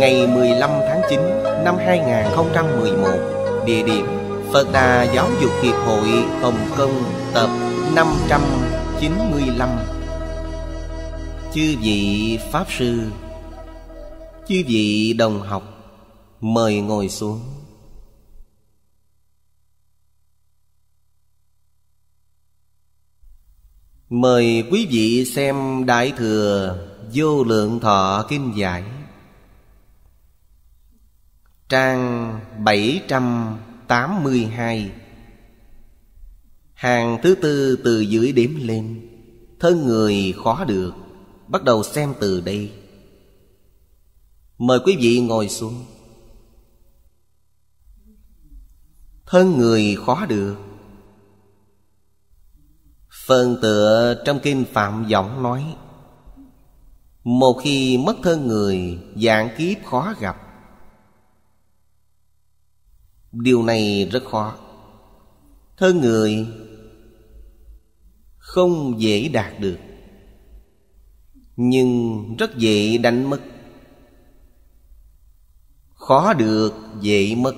ngày 15 tháng 9 năm 2011, địa điểm Phật Đà Giáo dục Hiệp hội Hồng Kông tập 595. Chư vị Pháp Sư Chư vị đồng học Mời ngồi xuống Mời quý vị xem Đại Thừa Vô Lượng Thọ kinh Giải Trang 782 Hàng thứ tư từ dưới điểm lên Thân người khó được Bắt đầu xem từ đây Mời quý vị ngồi xuống Thân người khó được Phần tựa trong kinh Phạm Giọng nói Một khi mất thân người Dạng kiếp khó gặp điều này rất khó thân người không dễ đạt được nhưng rất dễ đánh mất khó được dễ mất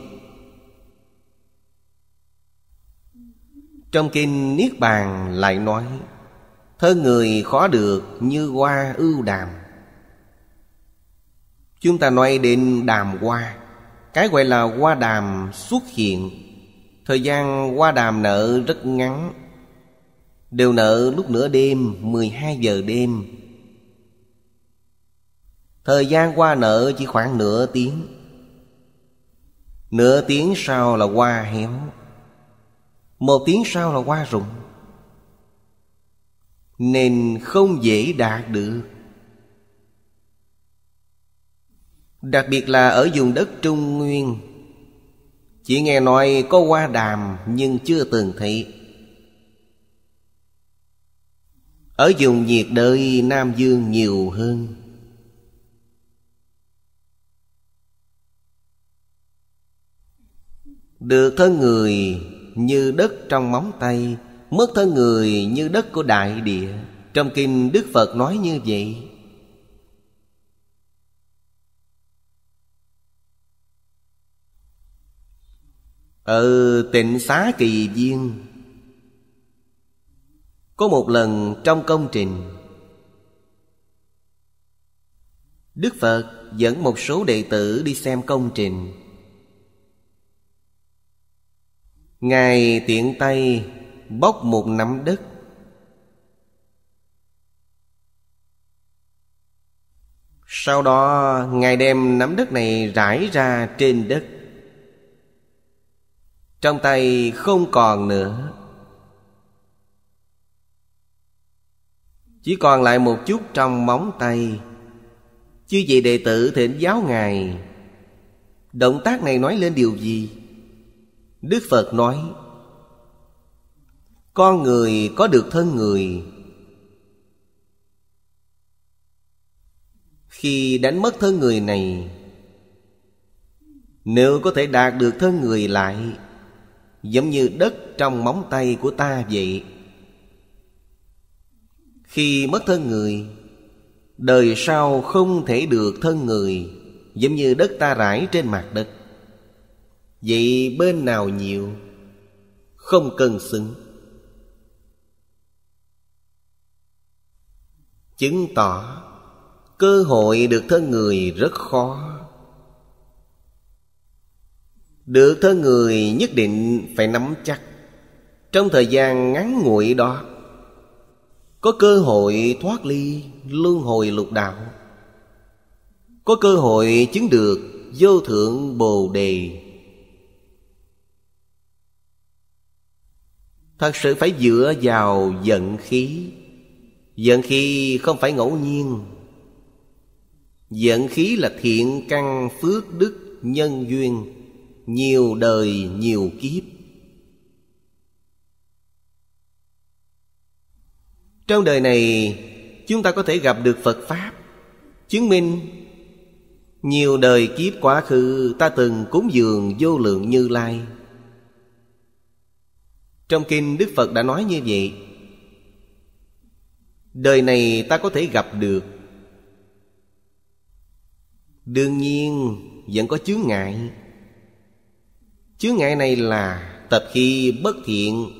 trong kinh niết bàn lại nói thân người khó được như hoa ưu đàm chúng ta nói đến đàm hoa cái gọi là hoa đàm xuất hiện thời gian hoa đàm nợ rất ngắn đều nợ lúc nửa đêm 12 giờ đêm thời gian qua nợ chỉ khoảng nửa tiếng nửa tiếng sau là hoa héo một tiếng sau là hoa rụng nên không dễ đạt được Đặc biệt là ở vùng đất Trung Nguyên Chỉ nghe nói có hoa đàm nhưng chưa từng thị Ở vùng nhiệt đới Nam Dương nhiều hơn Được thân người như đất trong móng tay Mất thân người như đất của đại địa Trong kinh Đức Phật nói như vậy Ở ờ, tịnh xá kỳ viên Có một lần trong công trình Đức Phật dẫn một số đệ tử đi xem công trình Ngài tiện tay bốc một nắm đất Sau đó Ngài đem nắm đất này rải ra trên đất trong tay không còn nữa chỉ còn lại một chút trong móng tay chứ vị đệ tử thỉnh giáo ngài động tác này nói lên điều gì đức phật nói con người có được thân người khi đánh mất thân người này nếu có thể đạt được thân người lại giống như đất trong móng tay của ta vậy khi mất thân người đời sau không thể được thân người giống như đất ta rải trên mặt đất vậy bên nào nhiều không cần xứng chứng tỏ cơ hội được thân người rất khó được thân người nhất định phải nắm chắc trong thời gian ngắn ngủi đó có cơ hội thoát ly luân hồi lục đạo có cơ hội chứng được vô thượng bồ đề thật sự phải dựa vào vận khí vận khí không phải ngẫu nhiên vận khí là thiện căn phước đức nhân duyên nhiều đời nhiều kiếp trong đời này chúng ta có thể gặp được phật pháp chứng minh nhiều đời kiếp quá khứ ta từng cúng dường vô lượng như lai trong kinh đức phật đã nói như vậy đời này ta có thể gặp được đương nhiên vẫn có chướng ngại Chướng ngại này là tập khi bất thiện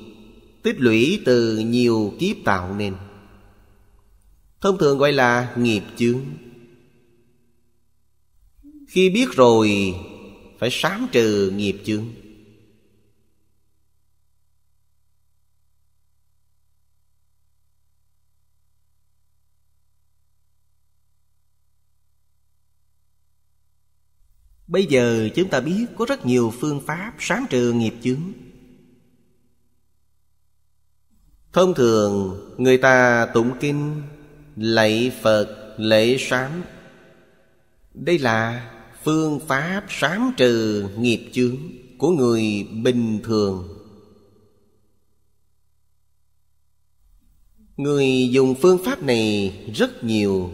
Tích lũy từ nhiều kiếp tạo nên Thông thường gọi là nghiệp chướng Khi biết rồi Phải sám trừ nghiệp chướng Bây giờ chúng ta biết có rất nhiều phương pháp sáng trừ nghiệp chướng Thông thường người ta tụng kinh Lạy Phật, lễ sám Đây là phương pháp sám trừ nghiệp chướng Của người bình thường Người dùng phương pháp này rất nhiều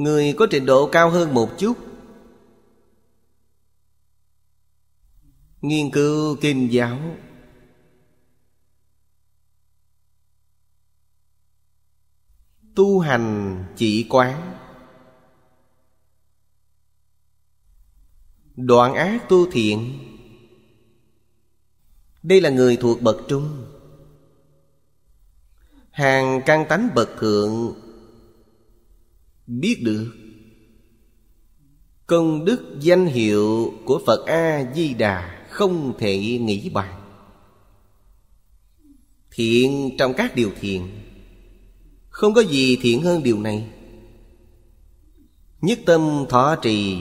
người có trình độ cao hơn một chút nghiên cứu kinh giáo tu hành chỉ quán đoạn ác tu thiện đây là người thuộc bậc trung hàng căn tánh bậc thượng biết được công đức danh hiệu của phật a di đà không thể nghĩ bàn thiện trong các điều thiện không có gì thiện hơn điều này nhất tâm thọ trì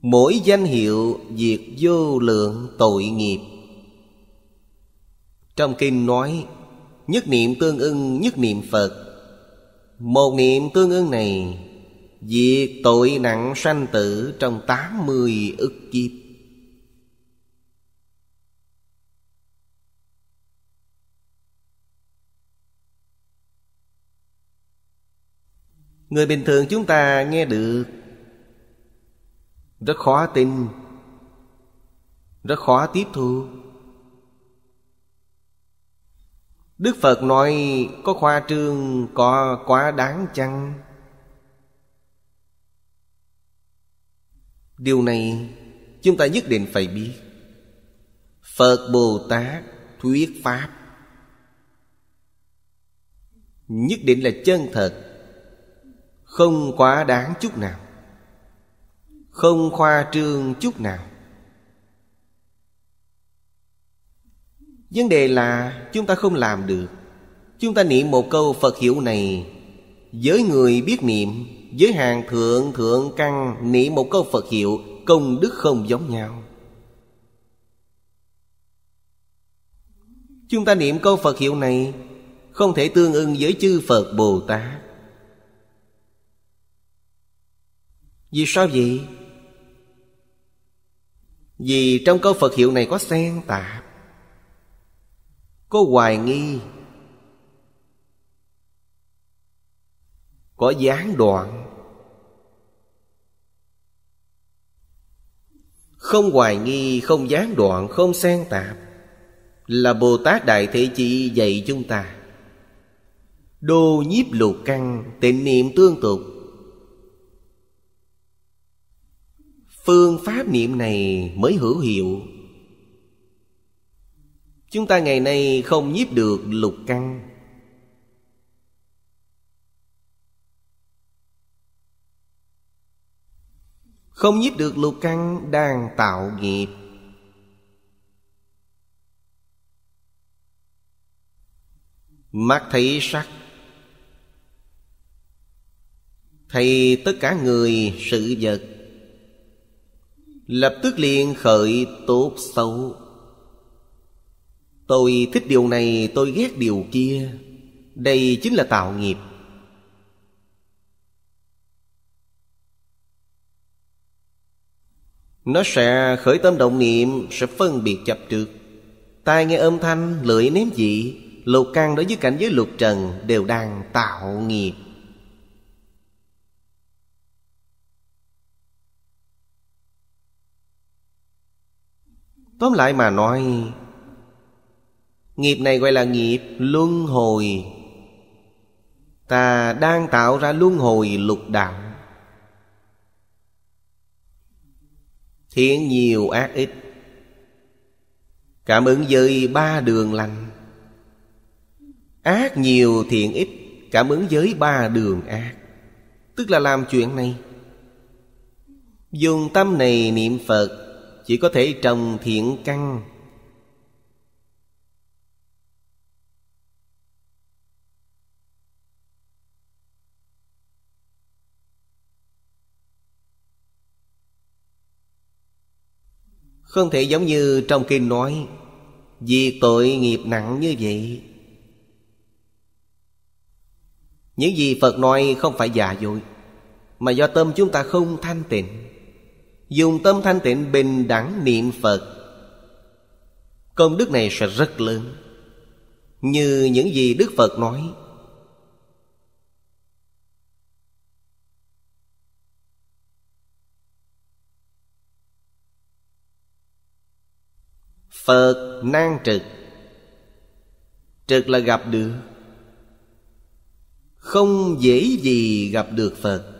mỗi danh hiệu diệt vô lượng tội nghiệp trong kinh nói nhất niệm tương ưng nhất niệm phật một niệm tương ứng này Diệt tội nặng sanh tử trong tám mươi ức kiếp Người bình thường chúng ta nghe được Rất khó tin Rất khó tiếp thu đức phật nói có khoa trương có quá đáng chăng điều này chúng ta nhất định phải biết phật bồ tát thuyết pháp nhất định là chân thật không quá đáng chút nào không khoa trương chút nào vấn đề là chúng ta không làm được chúng ta niệm một câu phật hiệu này với người biết niệm với hàng thượng thượng căn niệm một câu phật hiệu công đức không giống nhau chúng ta niệm câu phật hiệu này không thể tương ưng với chư phật bồ tát vì sao vậy vì trong câu phật hiệu này có xen tạp có hoài nghi có gián đoạn không hoài nghi không gián đoạn không xen tạp là bồ tát đại thế chi dạy chúng ta đô nhiếp lục căn tịnh niệm tương tục phương pháp niệm này mới hữu hiệu Chúng ta ngày nay không nhiếp được lục căn Không nhiếp được lục căn đang tạo nghiệp Mắt thấy sắc Thầy tất cả người sự vật Lập tức liền khởi tốt xấu Tôi thích điều này tôi ghét điều kia Đây chính là tạo nghiệp Nó sẽ khởi tâm động niệm Sẽ phân biệt chập trước Tai nghe âm thanh, lưỡi nếm vị Lục căn đối với cảnh giới lục trần Đều đang tạo nghiệp Tóm lại mà nói Nghiệp này gọi là nghiệp luân hồi Ta đang tạo ra luân hồi lục đạo Thiện nhiều ác ít Cảm ứng với ba đường lành Ác nhiều thiện ít Cảm ứng với ba đường ác Tức là làm chuyện này Dùng tâm này niệm Phật Chỉ có thể trồng thiện căn Không thể giống như trong kinh nói Vì tội nghiệp nặng như vậy Những gì Phật nói không phải giả dối Mà do tâm chúng ta không thanh tịnh Dùng tâm thanh tịnh bình đẳng niệm Phật Công đức này sẽ rất lớn Như những gì Đức Phật nói Phật nan trực Trực là gặp được Không dễ gì gặp được Phật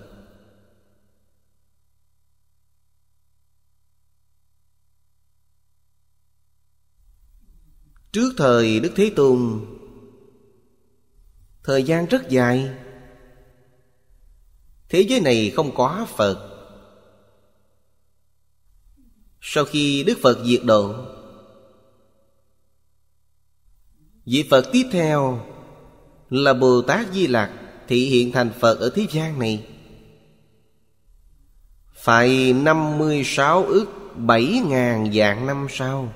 Trước thời Đức Thế Tôn Thời gian rất dài Thế giới này không có Phật Sau khi Đức Phật diệt độ Vị Phật tiếp theo là Bồ Tát Di Lặc thị hiện thành Phật ở thế gian này. Phải 56 ức 7 ngàn dạng năm sau.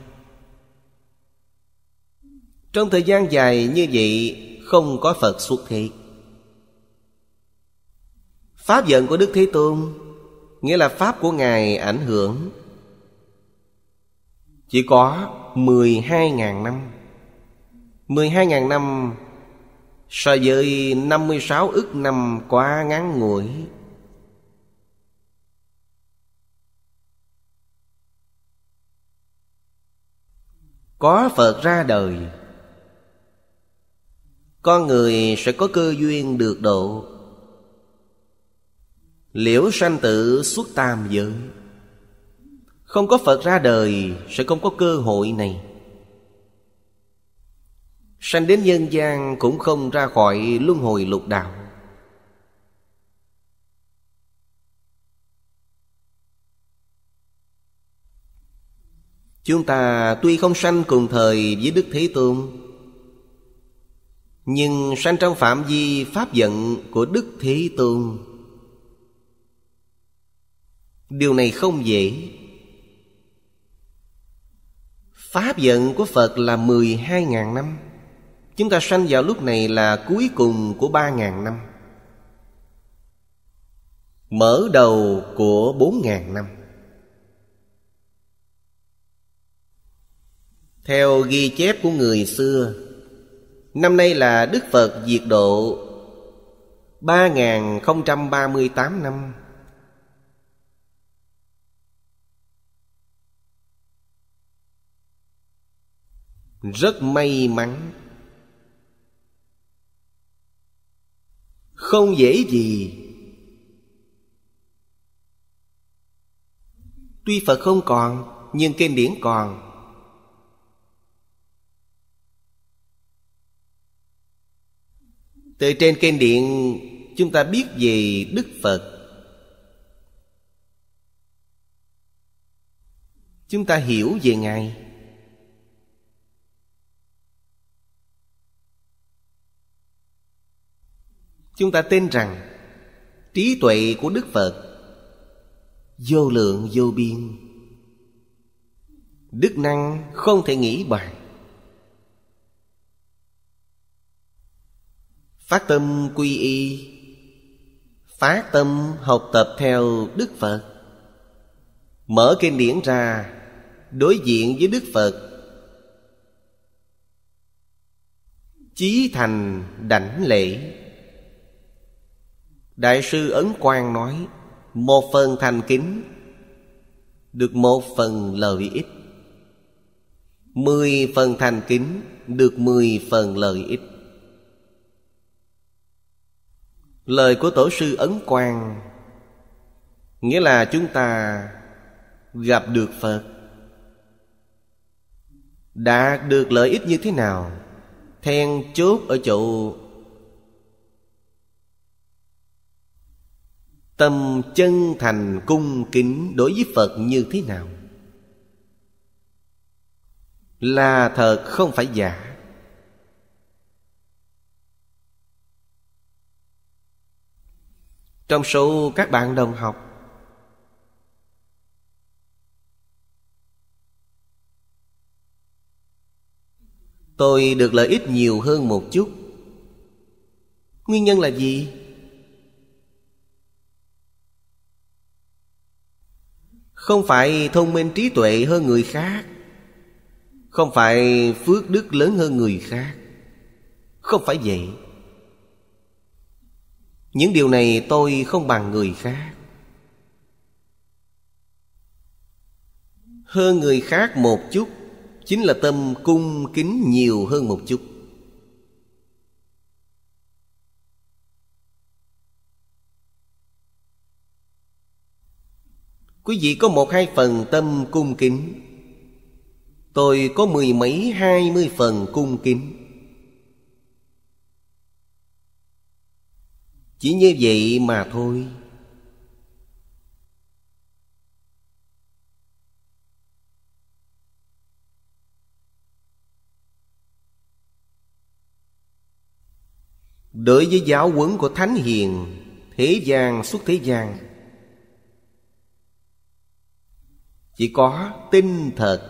Trong thời gian dài như vậy không có Phật xuất hiện. Pháp giận của Đức Thế Tôn Nghĩa là Pháp của Ngài ảnh hưởng Chỉ có 12 ngàn năm 12.000 năm so với 56 ức năm quá ngắn ngủi. Có Phật ra đời Con người sẽ có cơ duyên được độ Liễu sanh tử xuất tam giới Không có Phật ra đời Sẽ không có cơ hội này sanh đến nhân gian cũng không ra khỏi luân hồi lục đạo chúng ta tuy không sanh cùng thời với đức thế tôn nhưng sanh trong phạm vi pháp giận của đức thế tôn điều này không dễ pháp giận của phật là mười hai ngàn năm Chúng ta sanh vào lúc này là cuối cùng của ba ngàn năm Mở đầu của bốn ngàn năm Theo ghi chép của người xưa Năm nay là Đức Phật diệt độ 3038 năm Rất may mắn Không dễ gì Tuy Phật không còn Nhưng kinh điển còn Từ trên kinh điển Chúng ta biết về Đức Phật Chúng ta hiểu về Ngài chúng ta tin rằng trí tuệ của đức phật vô lượng vô biên đức năng không thể nghĩ bàn phát tâm quy y phát tâm học tập theo đức phật mở kinh điển ra đối diện với đức phật chí thành đảnh lễ Đại sư Ấn Quang nói Một phần thành kính Được một phần lợi ích Mười phần thành kính Được mười phần lợi ích Lời của Tổ sư Ấn Quang Nghĩa là chúng ta gặp được Phật Đạt được lợi ích như thế nào Then chốt ở chỗ tâm chân thành cung kính đối với phật như thế nào là thật không phải giả trong số các bạn đồng học tôi được lợi ích nhiều hơn một chút nguyên nhân là gì không phải thông minh trí tuệ hơn người khác không phải phước đức lớn hơn người khác không phải vậy những điều này tôi không bằng người khác hơn người khác một chút chính là tâm cung kính nhiều hơn một chút Quý vị có một hai phần tâm cung kính Tôi có mười mấy hai mươi phần cung kính Chỉ như vậy mà thôi Đối với giáo huấn của Thánh Hiền Thế gian suốt thế gian chỉ có tin thật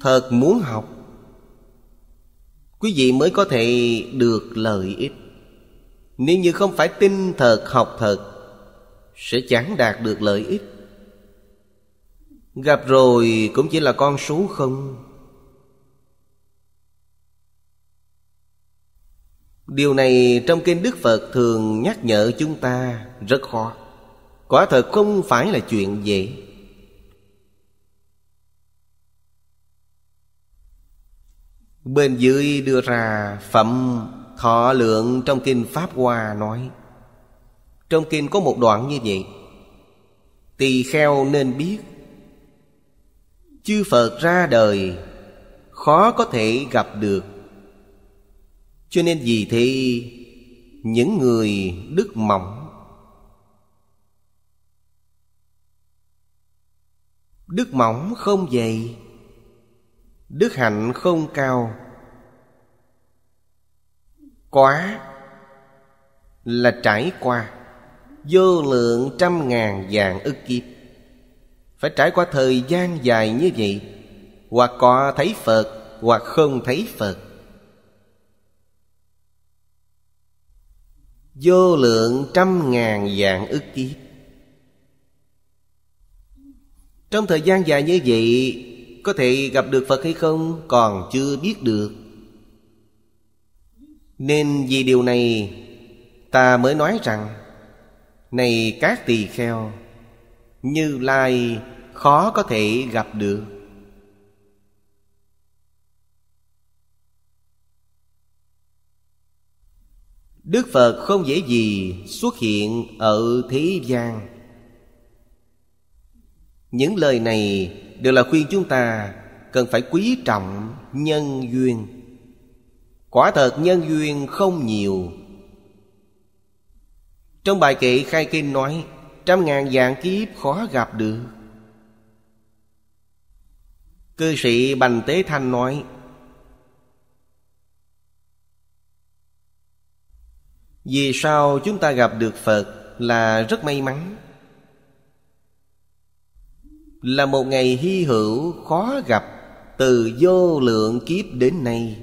thật muốn học quý vị mới có thể được lợi ích nếu như không phải tin thật học thật sẽ chẳng đạt được lợi ích gặp rồi cũng chỉ là con số không điều này trong kinh đức phật thường nhắc nhở chúng ta rất khó quả thật không phải là chuyện dễ bên dưới đưa ra phẩm thọ lượng trong kinh pháp hoa nói trong kinh có một đoạn như vậy tỳ kheo nên biết chư phật ra đời khó có thể gặp được cho nên vì thế những người đức mỏng Đức mỏng không dày Đức hạnh không cao Quá Là trải qua Vô lượng trăm ngàn vàng ức kiếp Phải trải qua thời gian dài như vậy Hoặc có thấy Phật Hoặc không thấy Phật Vô lượng trăm ngàn vạn ức kiếp trong thời gian dài như vậy Có thể gặp được Phật hay không Còn chưa biết được Nên vì điều này Ta mới nói rằng Này các tỳ kheo Như Lai khó có thể gặp được Đức Phật không dễ gì xuất hiện ở thế gian những lời này đều là khuyên chúng ta cần phải quý trọng nhân duyên quả thật nhân duyên không nhiều trong bài kệ khai kinh nói trăm ngàn dạng kiếp khó gặp được cư sĩ bành tế thanh nói vì sao chúng ta gặp được phật là rất may mắn là một ngày hy hữu khó gặp từ vô lượng kiếp đến nay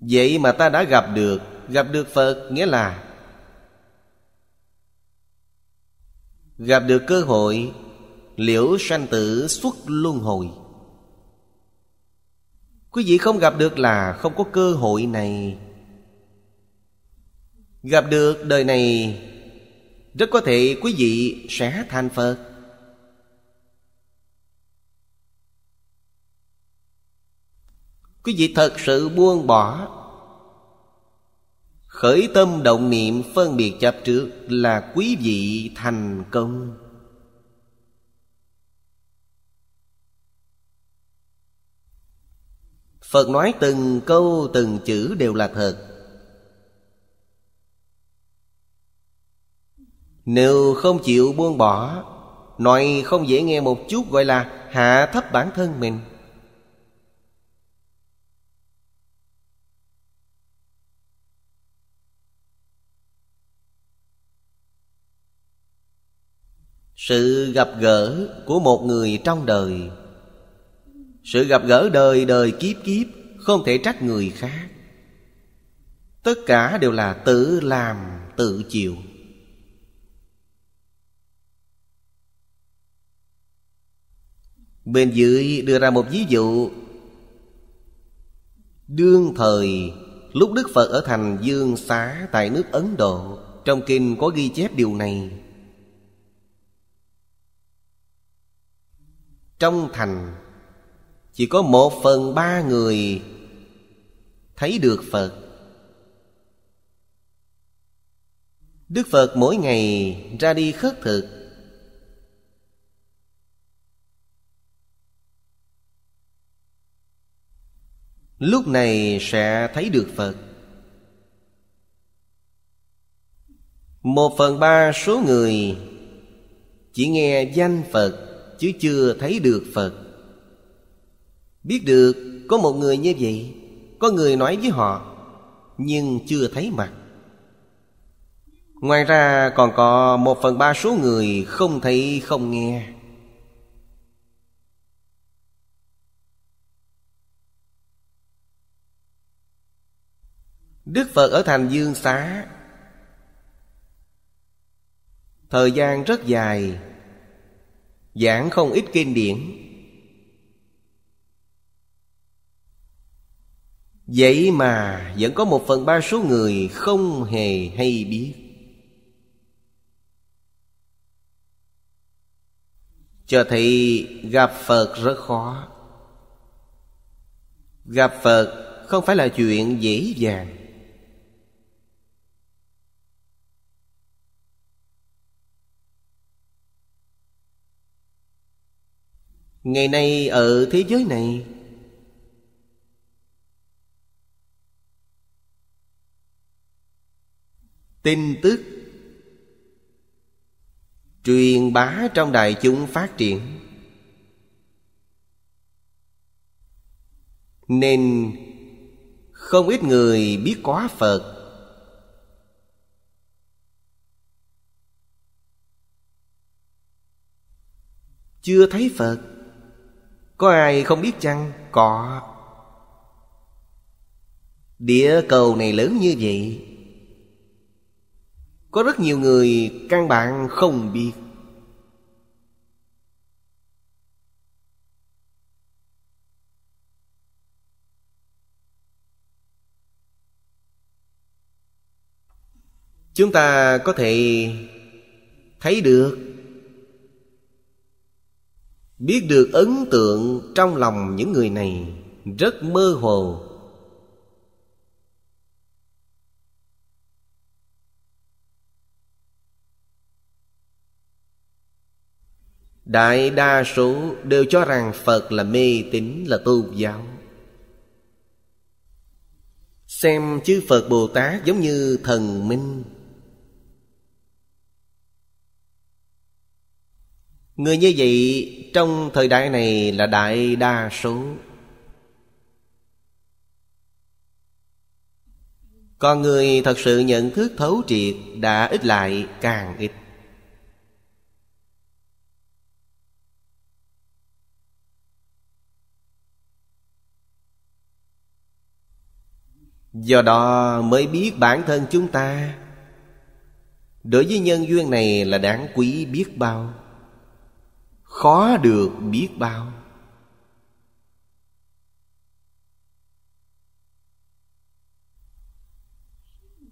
vậy mà ta đã gặp được gặp được phật nghĩa là gặp được cơ hội liễu sanh tử xuất luân hồi quý vị không gặp được là không có cơ hội này gặp được đời này rất có thể quý vị sẽ thành phật quý vị thật sự buông bỏ khởi tâm động niệm phân biệt chấp trước là quý vị thành công phật nói từng câu từng chữ đều là thật Nếu không chịu buông bỏ Nói không dễ nghe một chút gọi là hạ thấp bản thân mình Sự gặp gỡ của một người trong đời Sự gặp gỡ đời đời kiếp kiếp Không thể trách người khác Tất cả đều là tự làm tự chịu Bên dưới đưa ra một ví dụ Đương thời Lúc Đức Phật ở thành Dương Xá Tại nước Ấn Độ Trong kinh có ghi chép điều này Trong thành Chỉ có một phần ba người Thấy được Phật Đức Phật mỗi ngày ra đi khất thực lúc này sẽ thấy được phật một phần ba số người chỉ nghe danh phật chứ chưa thấy được phật biết được có một người như vậy có người nói với họ nhưng chưa thấy mặt ngoài ra còn có một phần ba số người không thấy không nghe Đức Phật ở thành Dương Xá Thời gian rất dài Giảng không ít kinh điển Vậy mà vẫn có một phần ba số người không hề hay biết Cho thị gặp Phật rất khó Gặp Phật không phải là chuyện dễ dàng ngày nay ở thế giới này tin tức truyền bá trong đại chúng phát triển nên không ít người biết quá phật chưa thấy phật có ai không biết chăng? Có Địa cầu này lớn như vậy Có rất nhiều người căn bản không biết Chúng ta có thể thấy được biết được ấn tượng trong lòng những người này rất mơ hồ đại đa số đều cho rằng phật là mê tín là tôn giáo xem chư phật bồ tát giống như thần minh Người như vậy trong thời đại này là đại đa số Còn người thật sự nhận thức thấu triệt đã ít lại càng ít Do đó mới biết bản thân chúng ta Đối với nhân duyên này là đáng quý biết bao khó được biết bao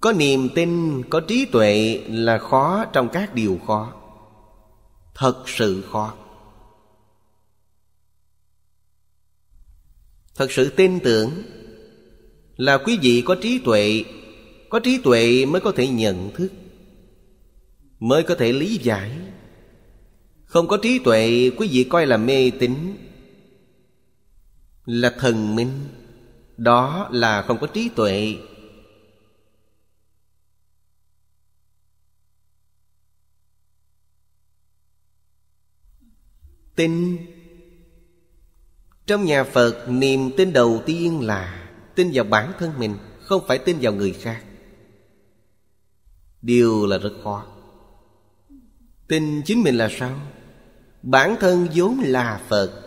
có niềm tin có trí tuệ là khó trong các điều khó thật sự khó thật sự tin tưởng là quý vị có trí tuệ có trí tuệ mới có thể nhận thức mới có thể lý giải không có trí tuệ quý vị coi là mê tín Là thần minh Đó là không có trí tuệ Tin Trong nhà Phật niềm tin đầu tiên là Tin vào bản thân mình Không phải tin vào người khác Điều là rất khó Tin chính mình là sao bản thân vốn là phật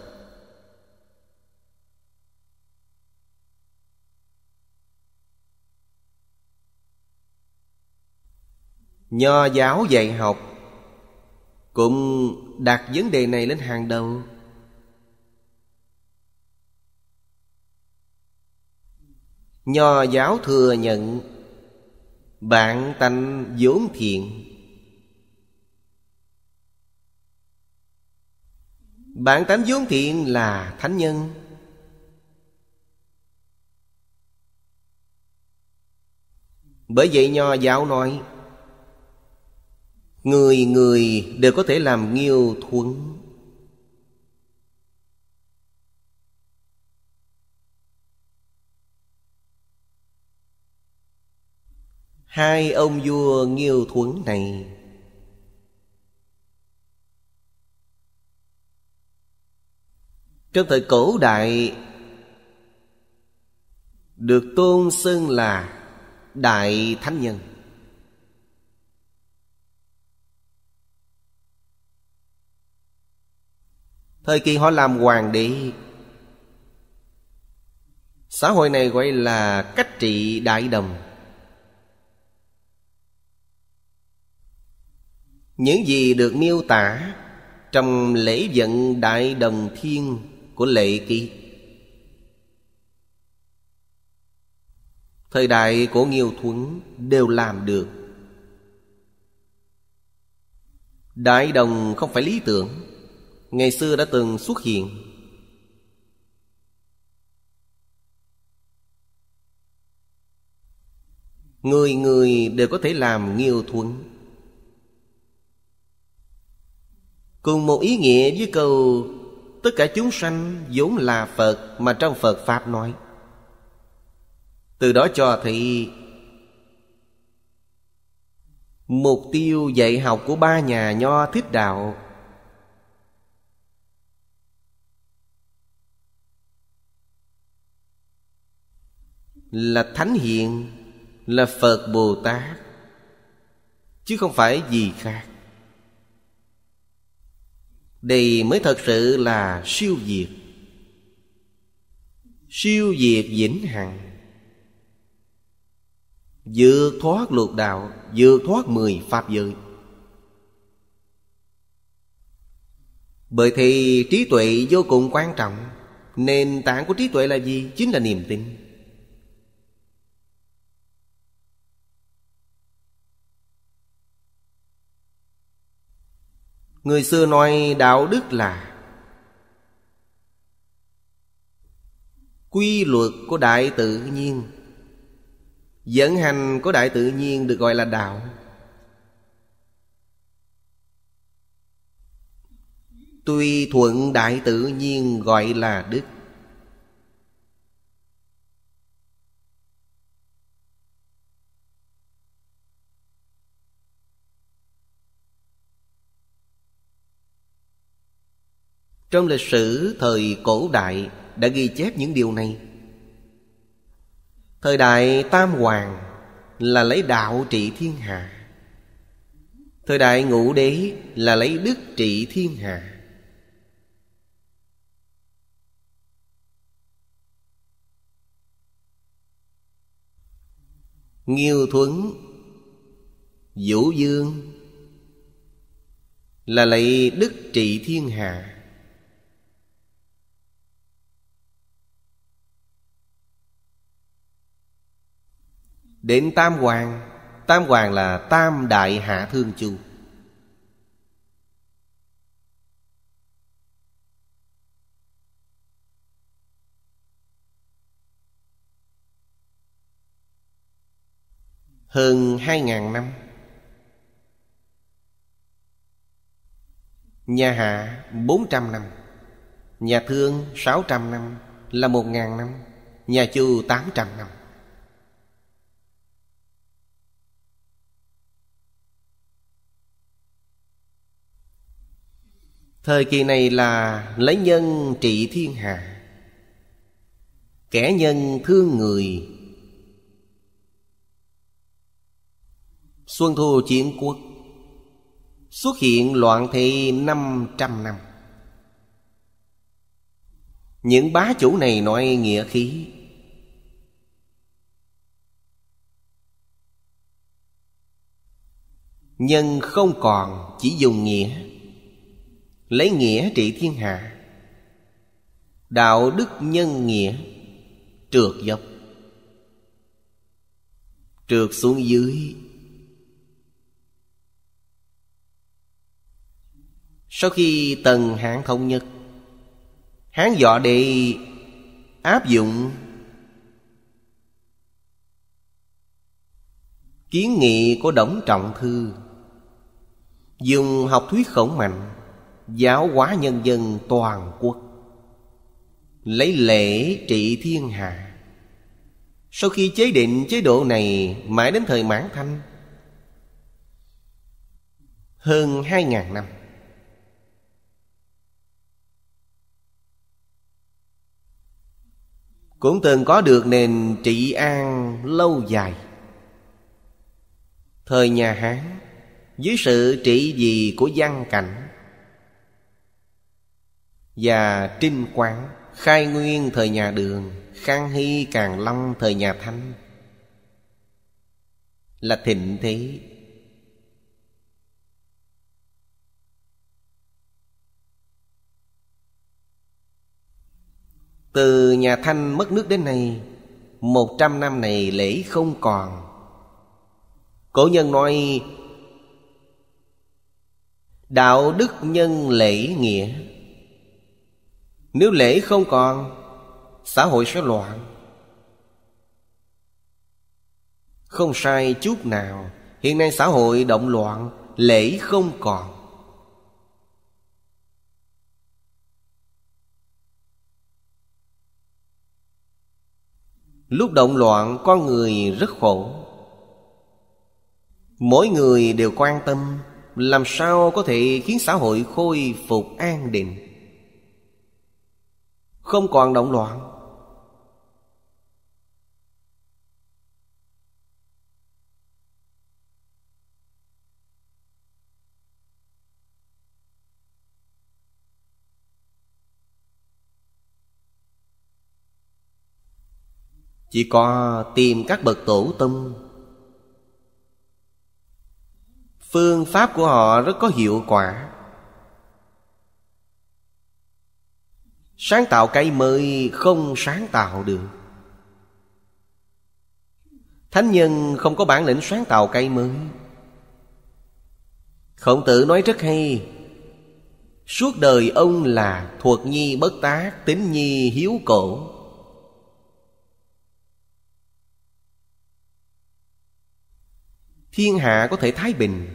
nho giáo dạy học cũng đặt vấn đề này lên hàng đầu nho giáo thừa nhận bạn tánh vốn thiện bản tám vốn thiện là thánh nhân Bởi vậy nho giáo nói Người người đều có thể làm nghiêu thuấn Hai ông vua nghiêu thuấn này Trong thời cổ đại Được tôn xưng là Đại Thánh Nhân Thời kỳ họ làm hoàng đế Xã hội này gọi là cách trị đại đồng Những gì được miêu tả Trong lễ vận đại đồng thiên của lệ kỳ Thời đại của Nghiêu Thuấn đều làm được Đại đồng không phải lý tưởng Ngày xưa đã từng xuất hiện Người người đều có thể làm Nghiêu Thuấn Cùng một ý nghĩa với câu tất cả chúng sanh vốn là phật mà trong phật pháp nói từ đó cho thấy mục tiêu dạy học của ba nhà nho thích đạo là thánh hiện là phật bồ tát chứ không phải gì khác đây mới thật sự là siêu diệt siêu diệt vĩnh hằng vượt thoát luộc đạo vượt thoát mười pháp giới bởi thì trí tuệ vô cùng quan trọng nền tảng của trí tuệ là gì chính là niềm tin Người xưa nói đạo đức là Quy luật của đại tự nhiên Dẫn hành của đại tự nhiên được gọi là đạo Tuy thuận đại tự nhiên gọi là đức Trong lịch sử thời cổ đại đã ghi chép những điều này Thời đại Tam Hoàng là lấy đạo trị thiên hạ Thời đại Ngũ Đế là lấy đức trị thiên hạ Nghiêu Thuấn Vũ Dương Là lấy đức trị thiên hạ Đến Tam Hoàng Tam Hoàng là Tam Đại Hạ Thương Chu Hơn hai ngàn năm Nhà Hạ bốn trăm năm Nhà Thương sáu trăm năm Là một ngàn năm Nhà Chu tám trăm năm Thời kỳ này là lấy nhân trị thiên hạ Kẻ nhân thương người Xuân thu chiến quốc Xuất hiện loạn thị 500 năm Những bá chủ này nói nghĩa khí Nhân không còn chỉ dùng nghĩa lấy nghĩa trị thiên hạ đạo đức nhân nghĩa trượt dọc trượt xuống dưới sau khi tần hán thống nhất hán dọ để áp dụng kiến nghị của đổng trọng thư dùng học thuyết khổng mạnh giáo hóa nhân dân toàn quốc lấy lễ trị thiên hạ sau khi chế định chế độ này mãi đến thời mãn thanh hơn hai ngàn năm cũng từng có được nền trị an lâu dài thời nhà hán dưới sự trị vì của văn cảnh và trinh quán khai nguyên thời nhà đường khang hy càng long thời nhà thanh là thịnh thế từ nhà thanh mất nước đến nay một trăm năm này lễ không còn cổ nhân nói đạo đức nhân lễ nghĩa nếu lễ không còn Xã hội sẽ loạn Không sai chút nào Hiện nay xã hội động loạn Lễ không còn Lúc động loạn con người rất khổ Mỗi người đều quan tâm Làm sao có thể khiến xã hội khôi phục an định không còn động loạn chỉ có tìm các bậc tổ tông phương pháp của họ rất có hiệu quả sáng tạo cái mới không sáng tạo được thánh nhân không có bản lĩnh sáng tạo cây mới khổng tử nói rất hay suốt đời ông là thuộc nhi bất tác tính nhi hiếu cổ thiên hạ có thể thái bình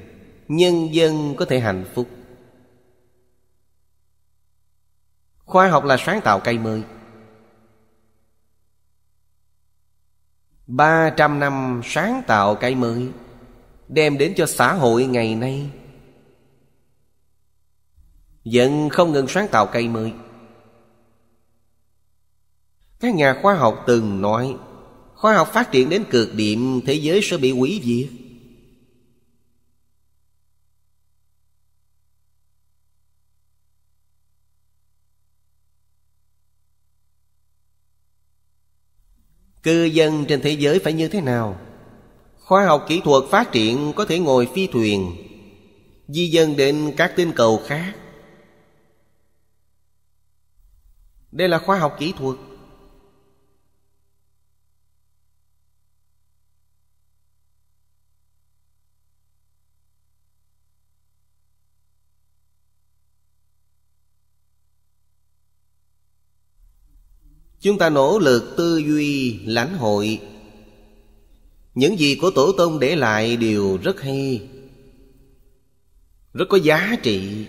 nhân dân có thể hạnh phúc Khoa học là sáng tạo cây mới Ba trăm năm sáng tạo cây mới Đem đến cho xã hội ngày nay Vẫn không ngừng sáng tạo cây mới Các nhà khoa học từng nói Khoa học phát triển đến cực điểm Thế giới sẽ bị hủy diệt cư dân trên thế giới phải như thế nào khoa học kỹ thuật phát triển có thể ngồi phi thuyền di dân đến các tinh cầu khác đây là khoa học kỹ thuật chúng ta nỗ lực tư duy lãnh hội những gì của tổ tông để lại đều rất hay rất có giá trị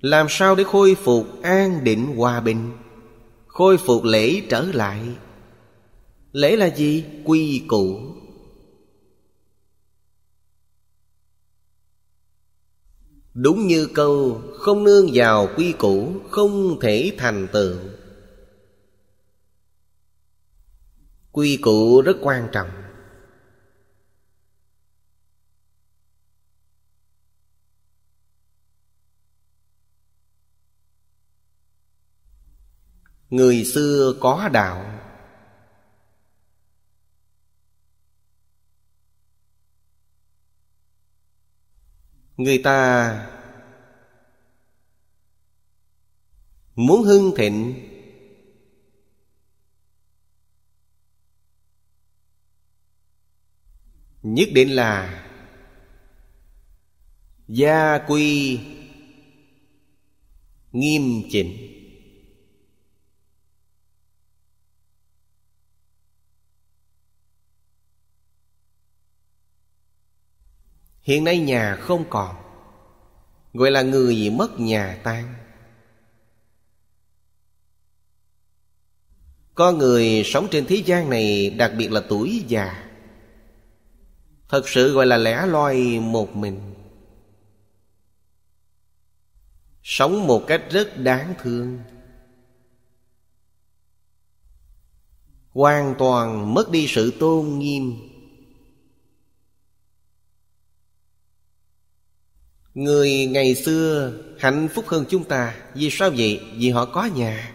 làm sao để khôi phục an định hòa bình khôi phục lễ trở lại lễ là gì quy củ Đúng như câu không nương vào quy củ không thể thành tựu Quy củ rất quan trọng Người xưa có đạo người ta muốn hưng thịnh nhất định là gia quy nghiêm chỉnh hiện nay nhà không còn gọi là người mất nhà tan có người sống trên thế gian này đặc biệt là tuổi già thật sự gọi là lẻ loi một mình sống một cách rất đáng thương hoàn toàn mất đi sự tôn nghiêm Người ngày xưa hạnh phúc hơn chúng ta Vì sao vậy? Vì họ có nhà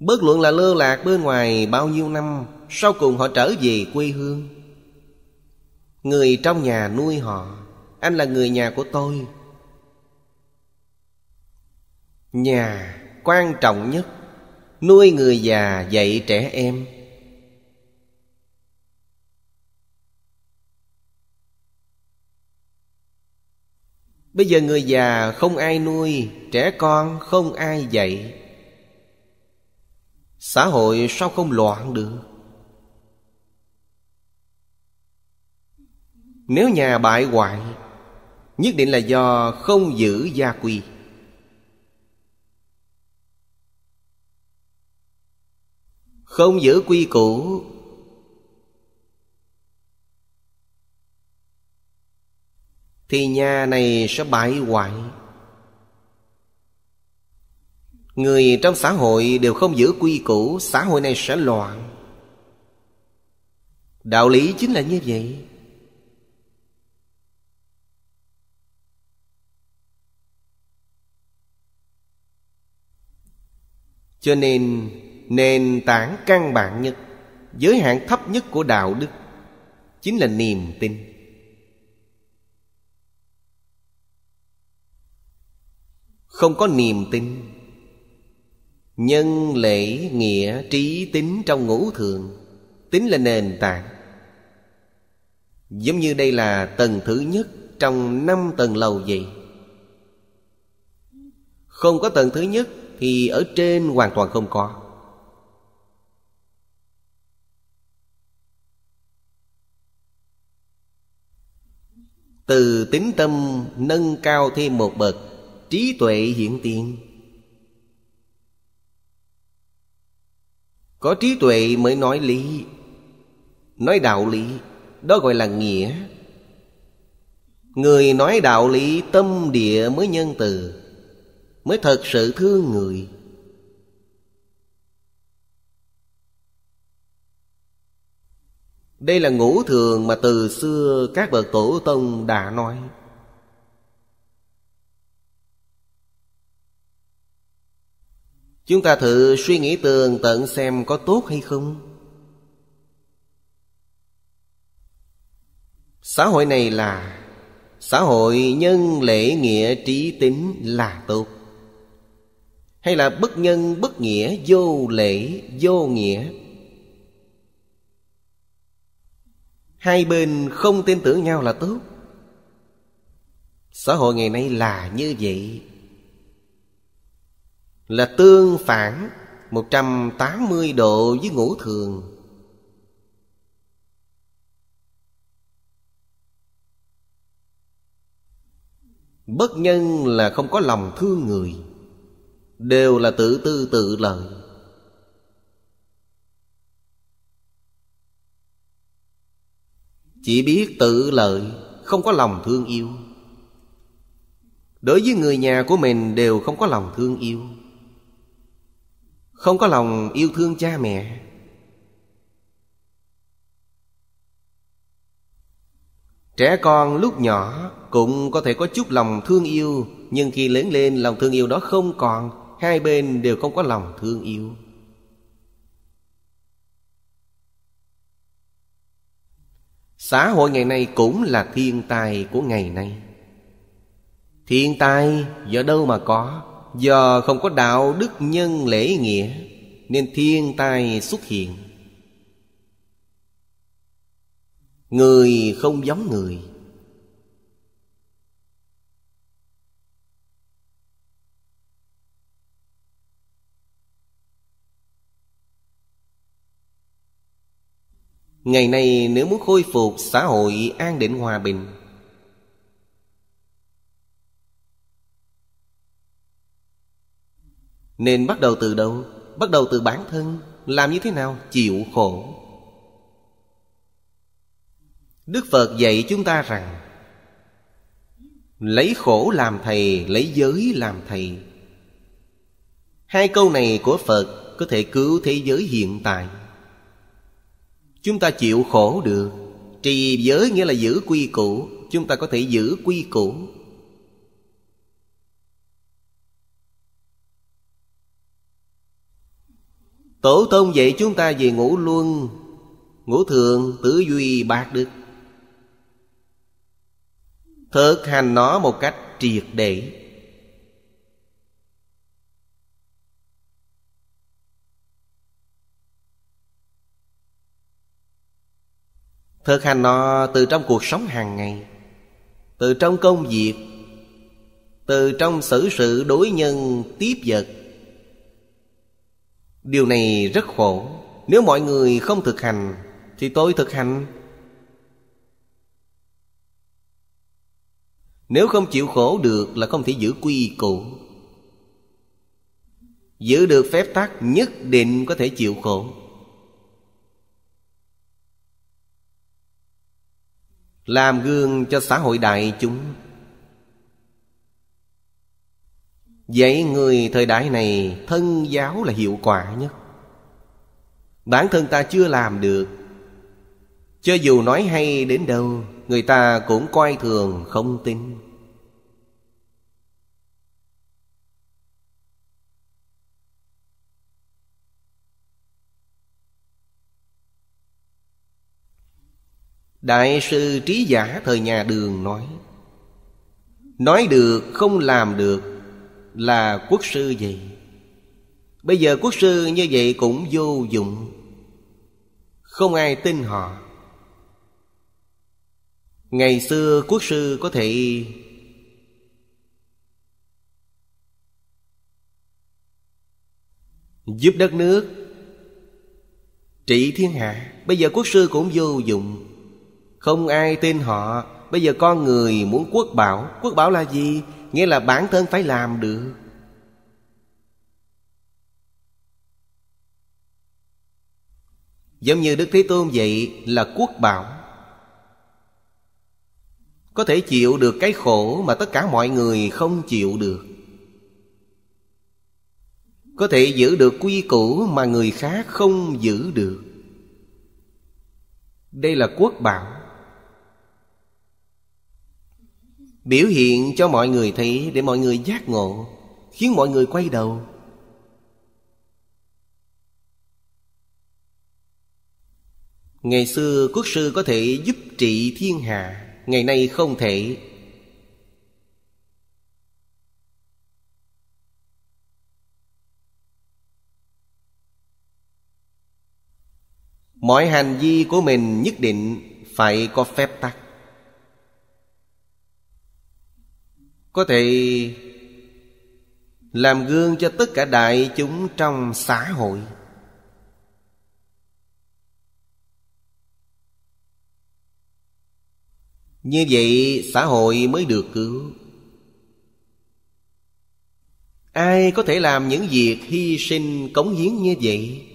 Bất luận là lơ lạc bên ngoài bao nhiêu năm Sau cùng họ trở về quê hương Người trong nhà nuôi họ Anh là người nhà của tôi Nhà quan trọng nhất Nuôi người già dạy trẻ em Bây giờ người già không ai nuôi Trẻ con không ai dạy Xã hội sao không loạn được Nếu nhà bại hoại Nhất định là do không giữ gia quy Không giữ quy củ thì nhà này sẽ bại hoại người trong xã hội đều không giữ quy củ xã hội này sẽ loạn đạo lý chính là như vậy cho nên nền tảng căn bản nhất giới hạn thấp nhất của đạo đức chính là niềm tin không có niềm tin nhân lễ nghĩa trí tính trong ngũ thường tính là nền tảng giống như đây là tầng thứ nhất trong năm tầng lầu vậy không có tầng thứ nhất thì ở trên hoàn toàn không có từ tính tâm nâng cao thêm một bậc trí tuệ hiện tiền có trí tuệ mới nói lý nói đạo lý đó gọi là nghĩa người nói đạo lý tâm địa mới nhân từ mới thật sự thương người đây là ngũ thường mà từ xưa các bậc tổ tông đã nói chúng ta thử suy nghĩ tường tận xem có tốt hay không xã hội này là xã hội nhân lễ nghĩa trí tính là tốt hay là bất nhân bất nghĩa vô lễ vô nghĩa hai bên không tin tưởng nhau là tốt xã hội ngày nay là như vậy là tương phản 180 độ với ngũ thường Bất nhân là không có lòng thương người Đều là tự tư tự lợi Chỉ biết tự lợi Không có lòng thương yêu Đối với người nhà của mình đều không có lòng thương yêu không có lòng yêu thương cha mẹ trẻ con lúc nhỏ cũng có thể có chút lòng thương yêu nhưng khi lớn lên lòng thương yêu đó không còn hai bên đều không có lòng thương yêu xã hội ngày nay cũng là thiên tài của ngày nay thiên tai do đâu mà có Do không có đạo đức nhân lễ nghĩa Nên thiên tai xuất hiện Người không giống người Ngày nay nếu muốn khôi phục xã hội an định hòa bình Nên bắt đầu từ đâu? Bắt đầu từ bản thân Làm như thế nào? Chịu khổ Đức Phật dạy chúng ta rằng Lấy khổ làm thầy Lấy giới làm thầy Hai câu này của Phật Có thể cứu thế giới hiện tại Chúng ta chịu khổ được Trì giới nghĩa là giữ quy củ Chúng ta có thể giữ quy củ Tổ tông dạy chúng ta về ngũ luân Ngũ thường tứ duy bạc đức Thực hành nó một cách triệt để Thực hành nó từ trong cuộc sống hàng ngày Từ trong công việc Từ trong xử sự đối nhân tiếp vật điều này rất khổ nếu mọi người không thực hành thì tôi thực hành nếu không chịu khổ được là không thể giữ quy củ giữ được phép tắc nhất định có thể chịu khổ làm gương cho xã hội đại chúng Vậy người thời đại này thân giáo là hiệu quả nhất Bản thân ta chưa làm được Cho dù nói hay đến đâu Người ta cũng coi thường không tin Đại sư trí giả thời nhà đường nói Nói được không làm được là quốc sư gì bây giờ quốc sư như vậy cũng vô dụng không ai tin họ ngày xưa quốc sư có thể giúp đất nước trị thiên hạ bây giờ quốc sư cũng vô dụng không ai tin họ bây giờ con người muốn quốc bảo quốc bảo là gì nghĩa là bản thân phải làm được giống như đức thế tôn vậy là quốc bảo có thể chịu được cái khổ mà tất cả mọi người không chịu được có thể giữ được quy củ mà người khác không giữ được đây là quốc bảo biểu hiện cho mọi người thấy để mọi người giác ngộ khiến mọi người quay đầu ngày xưa quốc sư có thể giúp trị thiên hạ ngày nay không thể mọi hành vi của mình nhất định phải có phép tắc có thể làm gương cho tất cả đại chúng trong xã hội như vậy xã hội mới được cứu ai có thể làm những việc hy sinh cống hiến như vậy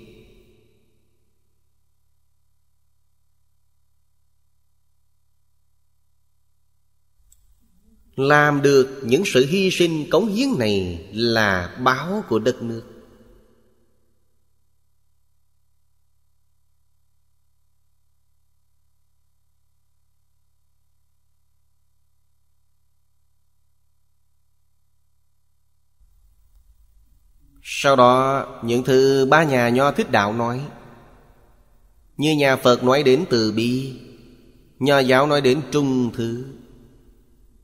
làm được những sự hy sinh cống hiến này là báo của đất nước Sau đó những thứ ba nhà nho thích đạo nói Như nhà Phật nói đến từ bi Nho giáo nói đến trung thứ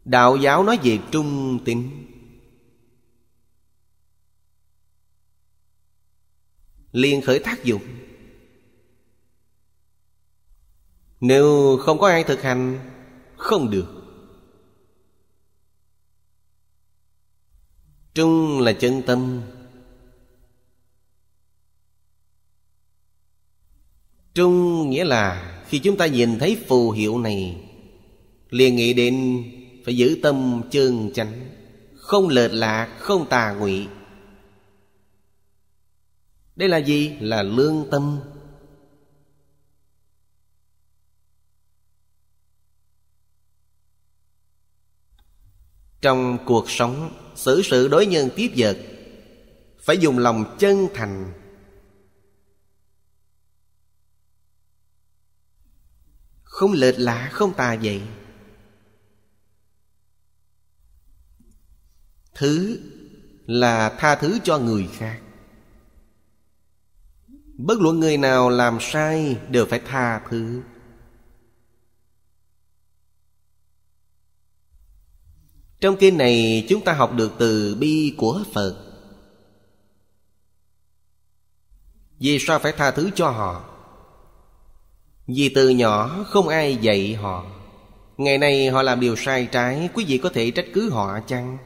đạo giáo nói về trung tín liền khởi tác dụng nếu không có ai thực hành không được trung là chân tâm trung nghĩa là khi chúng ta nhìn thấy phù hiệu này liền nghĩ đến phải giữ tâm chân chánh không lệch lạc không tà ngụy đây là gì là lương tâm trong cuộc sống xử sự đối nhân tiếp vật phải dùng lòng chân thành không lệch lạc không tà vậy thứ là tha thứ cho người khác bất luận người nào làm sai đều phải tha thứ trong kinh này chúng ta học được từ bi của phật vì sao phải tha thứ cho họ vì từ nhỏ không ai dạy họ ngày nay họ làm điều sai trái quý vị có thể trách cứ họ chăng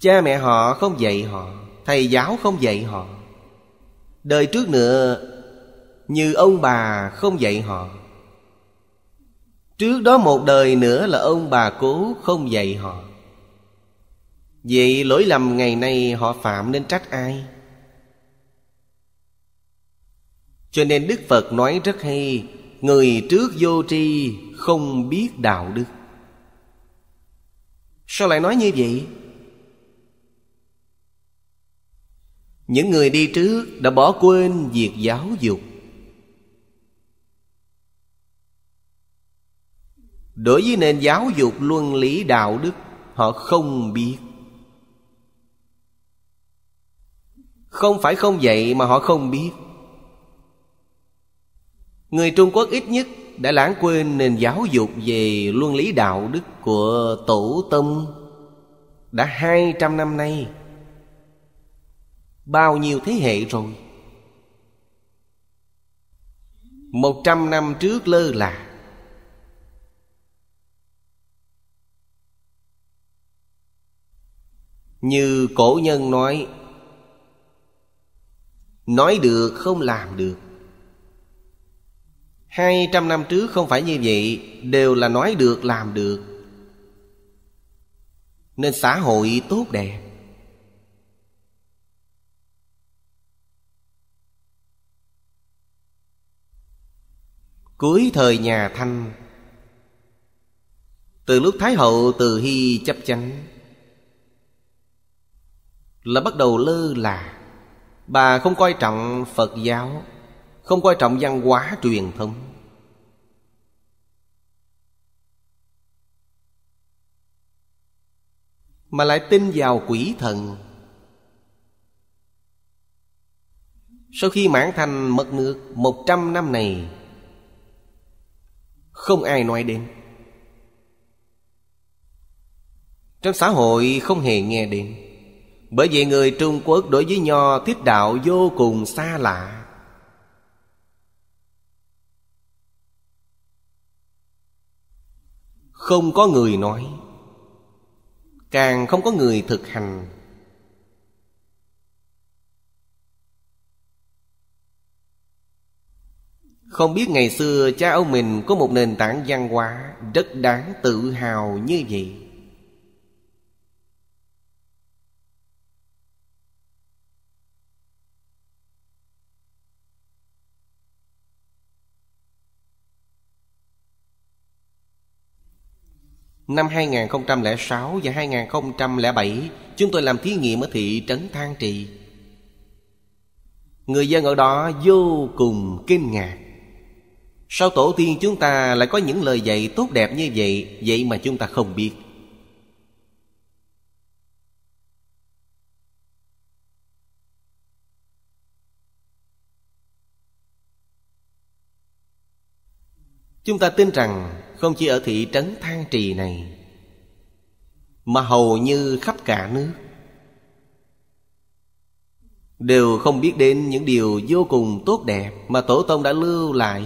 Cha mẹ họ không dạy họ Thầy giáo không dạy họ Đời trước nữa Như ông bà không dạy họ Trước đó một đời nữa là ông bà cố không dạy họ Vậy lỗi lầm ngày nay họ phạm nên trách ai? Cho nên Đức Phật nói rất hay Người trước vô tri không biết đạo đức Sao lại nói như vậy? những người đi trước đã bỏ quên việc giáo dục đối với nền giáo dục luân lý đạo đức họ không biết không phải không dạy mà họ không biết người trung quốc ít nhất đã lãng quên nền giáo dục về luân lý đạo đức của tổ Tông đã hai trăm năm nay Bao nhiêu thế hệ rồi Một trăm năm trước lơ là Như cổ nhân nói Nói được không làm được hai trăm năm trước không phải như vậy Đều là nói được làm được Nên xã hội tốt đẹp Cuối thời nhà Thanh Từ lúc Thái hậu Từ Hy chấp chánh Là bắt đầu lơ là Bà không coi trọng Phật giáo Không coi trọng văn hóa truyền thống Mà lại tin vào quỷ thần Sau khi mãn thành mất nước Một trăm năm này không ai nói đến trong xã hội không hề nghe đến bởi vì người trung quốc đối với nho thiết đạo vô cùng xa lạ không có người nói càng không có người thực hành Không biết ngày xưa cha ông mình có một nền tảng văn hóa Rất đáng tự hào như vậy Năm 2006 và 2007 Chúng tôi làm thí nghiệm ở thị trấn Thang Trị Người dân ở đó vô cùng kinh ngạc Sao tổ tiên chúng ta lại có những lời dạy tốt đẹp như vậy Vậy mà chúng ta không biết Chúng ta tin rằng không chỉ ở thị trấn Thang Trì này Mà hầu như khắp cả nước Đều không biết đến những điều vô cùng tốt đẹp Mà Tổ Tông đã lưu lại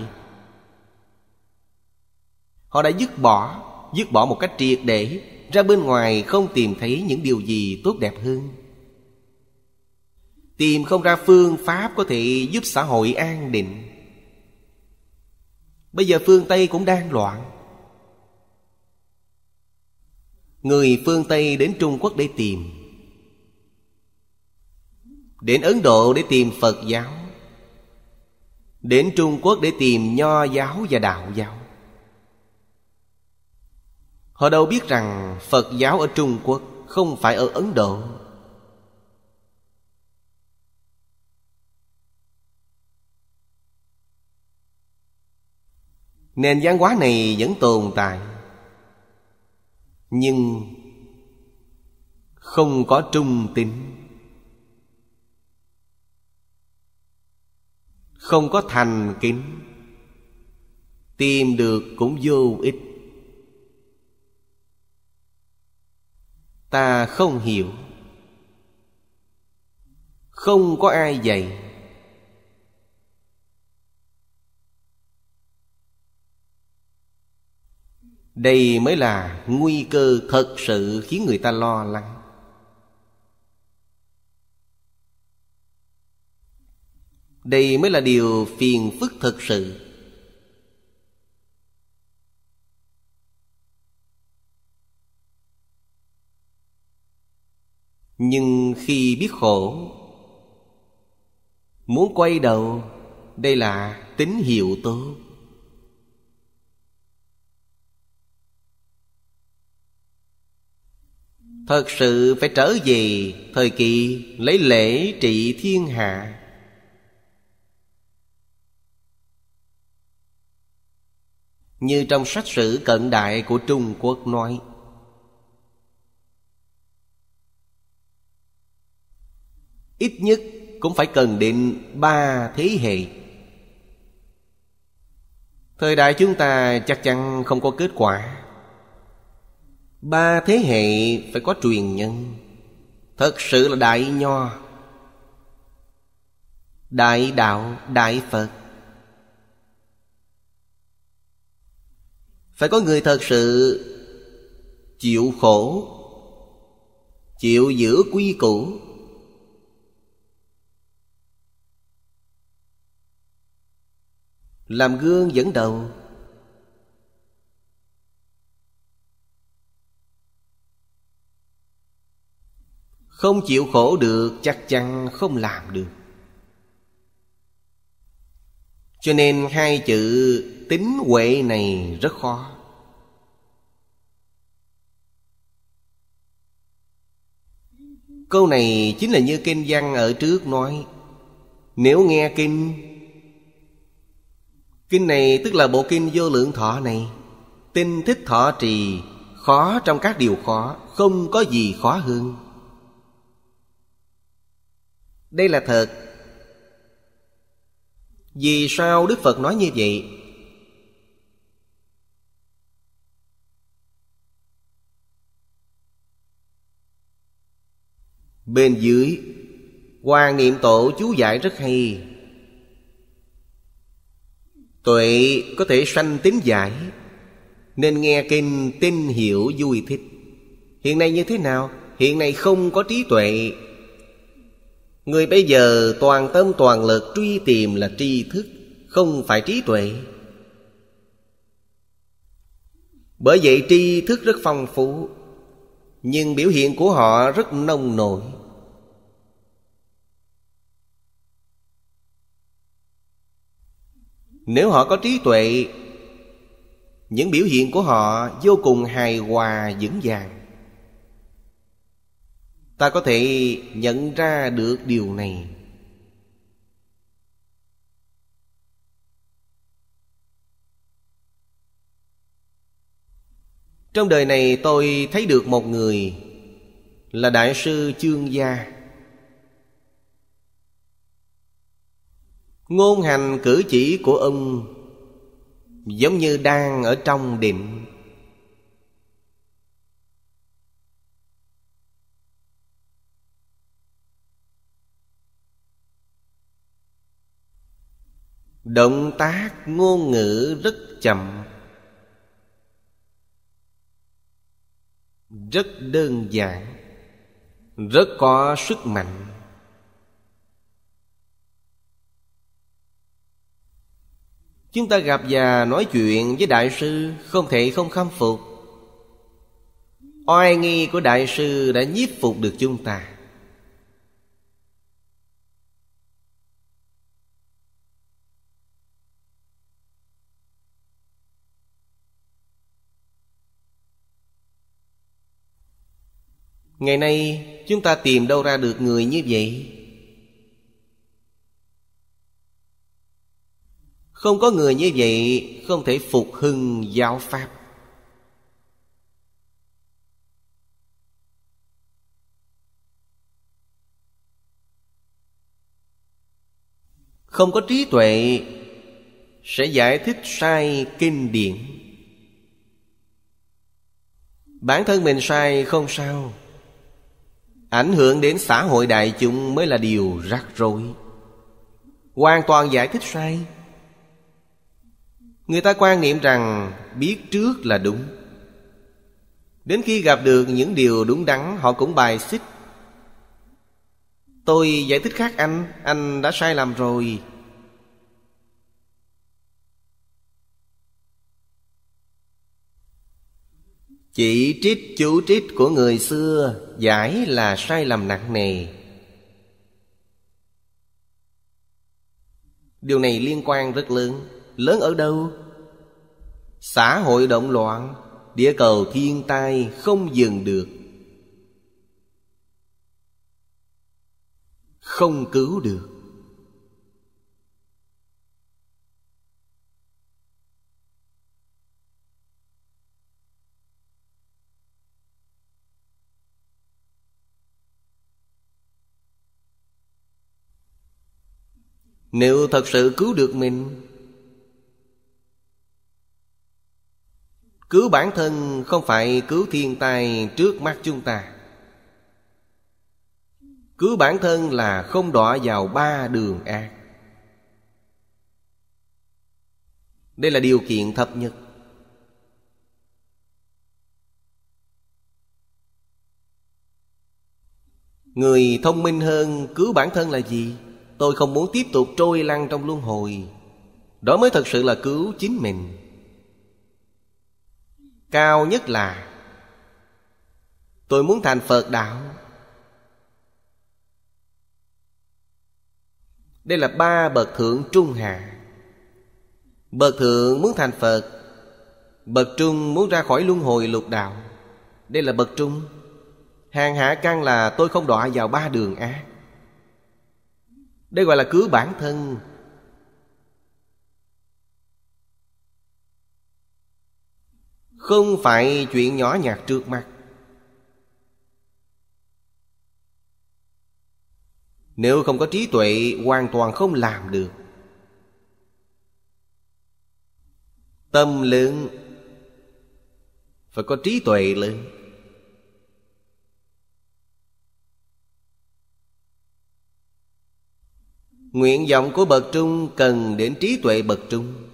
Họ đã dứt bỏ Dứt bỏ một cách triệt để Ra bên ngoài không tìm thấy những điều gì tốt đẹp hơn Tìm không ra phương pháp có thể giúp xã hội an định Bây giờ phương Tây cũng đang loạn Người phương Tây đến Trung Quốc để tìm Đến Ấn Độ để tìm Phật giáo Đến Trung Quốc để tìm Nho giáo và Đạo giáo Họ đâu biết rằng Phật giáo ở Trung Quốc không phải ở Ấn Độ. Nền văn hóa này vẫn tồn tại Nhưng Không có trung tín Không có thành kính Tìm được cũng vô ích ta không hiểu không có ai dạy đây mới là nguy cơ thật sự khiến người ta lo lắng đây mới là điều phiền phức thật sự nhưng khi biết khổ muốn quay đầu đây là tín hiệu tốt thật sự phải trở về thời kỳ lấy lễ trị thiên hạ như trong sách sử cận đại của trung quốc nói ít nhất cũng phải cần đến ba thế hệ thời đại chúng ta chắc chắn không có kết quả ba thế hệ phải có truyền nhân thật sự là đại nho đại đạo đại phật phải có người thật sự chịu khổ chịu giữ quy củ làm gương dẫn đầu không chịu khổ được chắc chắn không làm được cho nên hai chữ tính huệ này rất khó câu này chính là như kinh văn ở trước nói nếu nghe kinh Kinh này tức là bộ kinh vô lượng thọ này Tinh thích thọ trì Khó trong các điều khó Không có gì khó hơn Đây là thật Vì sao Đức Phật nói như vậy Bên dưới Hoa Niệm Tổ chú giải rất hay Tuệ có thể sanh tính giải Nên nghe kinh tin hiểu vui thích Hiện nay như thế nào? Hiện nay không có trí tuệ Người bây giờ toàn tâm toàn lực truy tìm là tri thức Không phải trí tuệ Bởi vậy tri thức rất phong phú Nhưng biểu hiện của họ rất nông nổi nếu họ có trí tuệ những biểu hiện của họ vô cùng hài hòa vững vàng ta có thể nhận ra được điều này trong đời này tôi thấy được một người là đại sư chương gia ngôn hành cử chỉ của ông giống như đang ở trong định động tác ngôn ngữ rất chậm rất đơn giản rất có sức mạnh Chúng ta gặp và nói chuyện với Đại sư Không thể không khâm phục Oai nghi của Đại sư đã nhiếp phục được chúng ta Ngày nay chúng ta tìm đâu ra được người như vậy không có người như vậy không thể phục hưng giáo pháp không có trí tuệ sẽ giải thích sai kinh điển bản thân mình sai không sao ảnh hưởng đến xã hội đại chúng mới là điều rắc rối hoàn toàn giải thích sai người ta quan niệm rằng biết trước là đúng đến khi gặp được những điều đúng đắn họ cũng bài xích tôi giải thích khác anh anh đã sai lầm rồi chỉ trích chủ trích của người xưa giải là sai lầm nặng nề điều này liên quan rất lớn Lớn ở đâu? Xã hội động loạn Địa cầu thiên tai không dừng được Không cứu được Nếu thật sự cứu được mình Cứu bản thân không phải cứu thiên tai trước mắt chúng ta Cứu bản thân là không đọa vào ba đường ác Đây là điều kiện thấp nhất Người thông minh hơn cứu bản thân là gì? Tôi không muốn tiếp tục trôi lăn trong luân hồi Đó mới thật sự là cứu chính mình cao nhất là tôi muốn thành phật đạo đây là ba bậc thượng trung hạ bậc thượng muốn thành phật bậc trung muốn ra khỏi luân hồi lục đạo đây là bậc trung hàng hạ căn là tôi không đọa vào ba đường ác đây gọi là cứu bản thân không phải chuyện nhỏ nhặt trước mắt nếu không có trí tuệ hoàn toàn không làm được tâm lớn phải có trí tuệ lớn nguyện vọng của bậc trung cần đến trí tuệ bậc trung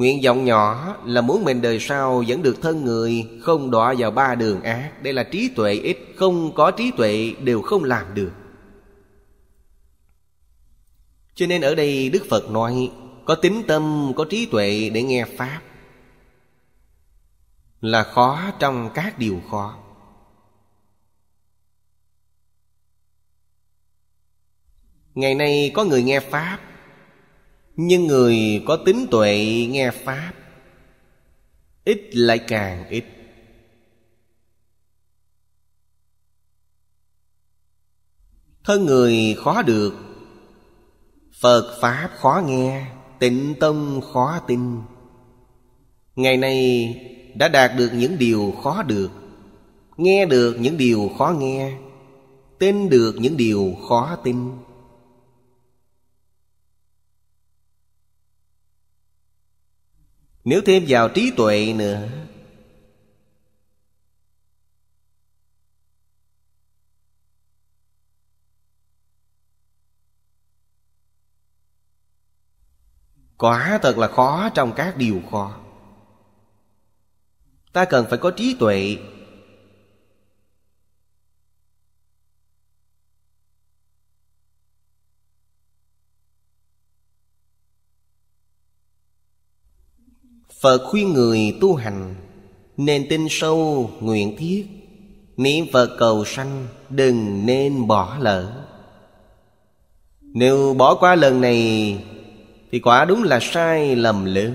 Nguyện vọng nhỏ là muốn mình đời sau vẫn được thân người Không đọa vào ba đường ác Đây là trí tuệ ít Không có trí tuệ đều không làm được Cho nên ở đây Đức Phật nói Có tính tâm, có trí tuệ để nghe Pháp Là khó trong các điều khó Ngày nay có người nghe Pháp nhưng người có tính tuệ nghe pháp ít lại càng ít thân người khó được phật pháp khó nghe tịnh tâm khó tin ngày nay đã đạt được những điều khó được nghe được những điều khó nghe tin được những điều khó tin Nếu thêm vào trí tuệ nữa Quả thật là khó trong các điều khó Ta cần phải có trí tuệ Phật khuyên người tu hành Nên tin sâu nguyện thiết Niệm Phật cầu sanh Đừng nên bỏ lỡ Nếu bỏ qua lần này Thì quả đúng là sai lầm lớn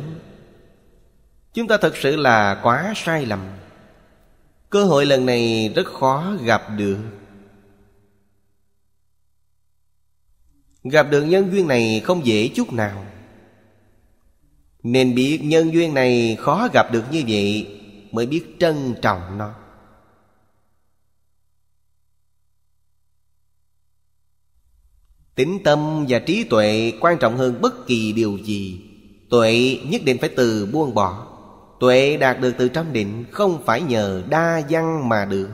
Chúng ta thật sự là quá sai lầm Cơ hội lần này rất khó gặp được Gặp được nhân duyên này không dễ chút nào nên biết nhân duyên này khó gặp được như vậy Mới biết trân trọng nó Tính tâm và trí tuệ quan trọng hơn bất kỳ điều gì Tuệ nhất định phải từ buông bỏ Tuệ đạt được từ trong định Không phải nhờ đa văn mà được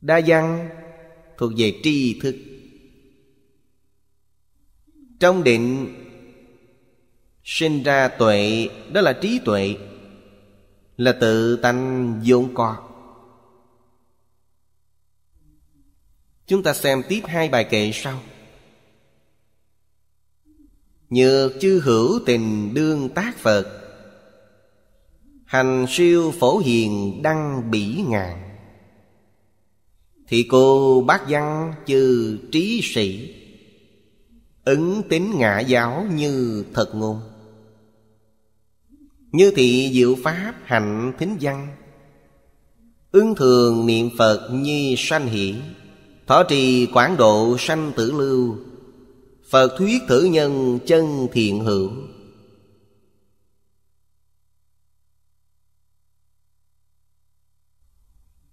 Đa văn thuộc về tri thức trong định sinh ra tuệ đó là trí tuệ là tự tánh vốn có chúng ta xem tiếp hai bài kệ sau nhược chư hữu tình đương tác phật hành siêu phổ hiền đăng bỉ ngàn thì cô bác văn chư trí sĩ Ứng tính ngã giáo như thật ngôn Như thị diệu pháp hạnh thính văn Ứng thường niệm Phật như sanh hỷ Thọ trì quảng độ sanh tử lưu Phật thuyết thử nhân chân thiện hữu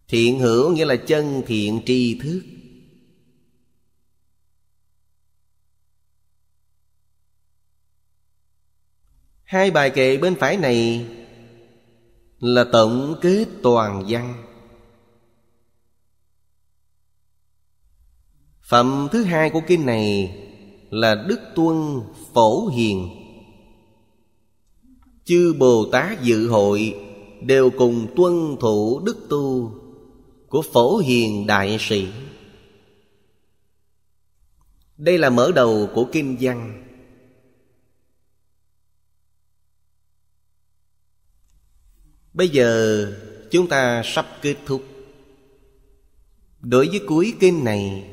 Thiện hữu nghĩa là chân thiện tri thức Hai bài kệ bên phải này là tổng kết toàn văn. Phẩm thứ hai của kinh này là Đức Tuân Phổ Hiền. Chư Bồ Tát dự hội đều cùng tuân thủ đức tu của Phổ Hiền Đại Sĩ. Đây là mở đầu của kinh văn. Bây giờ chúng ta sắp kết thúc Đối với cuối kênh này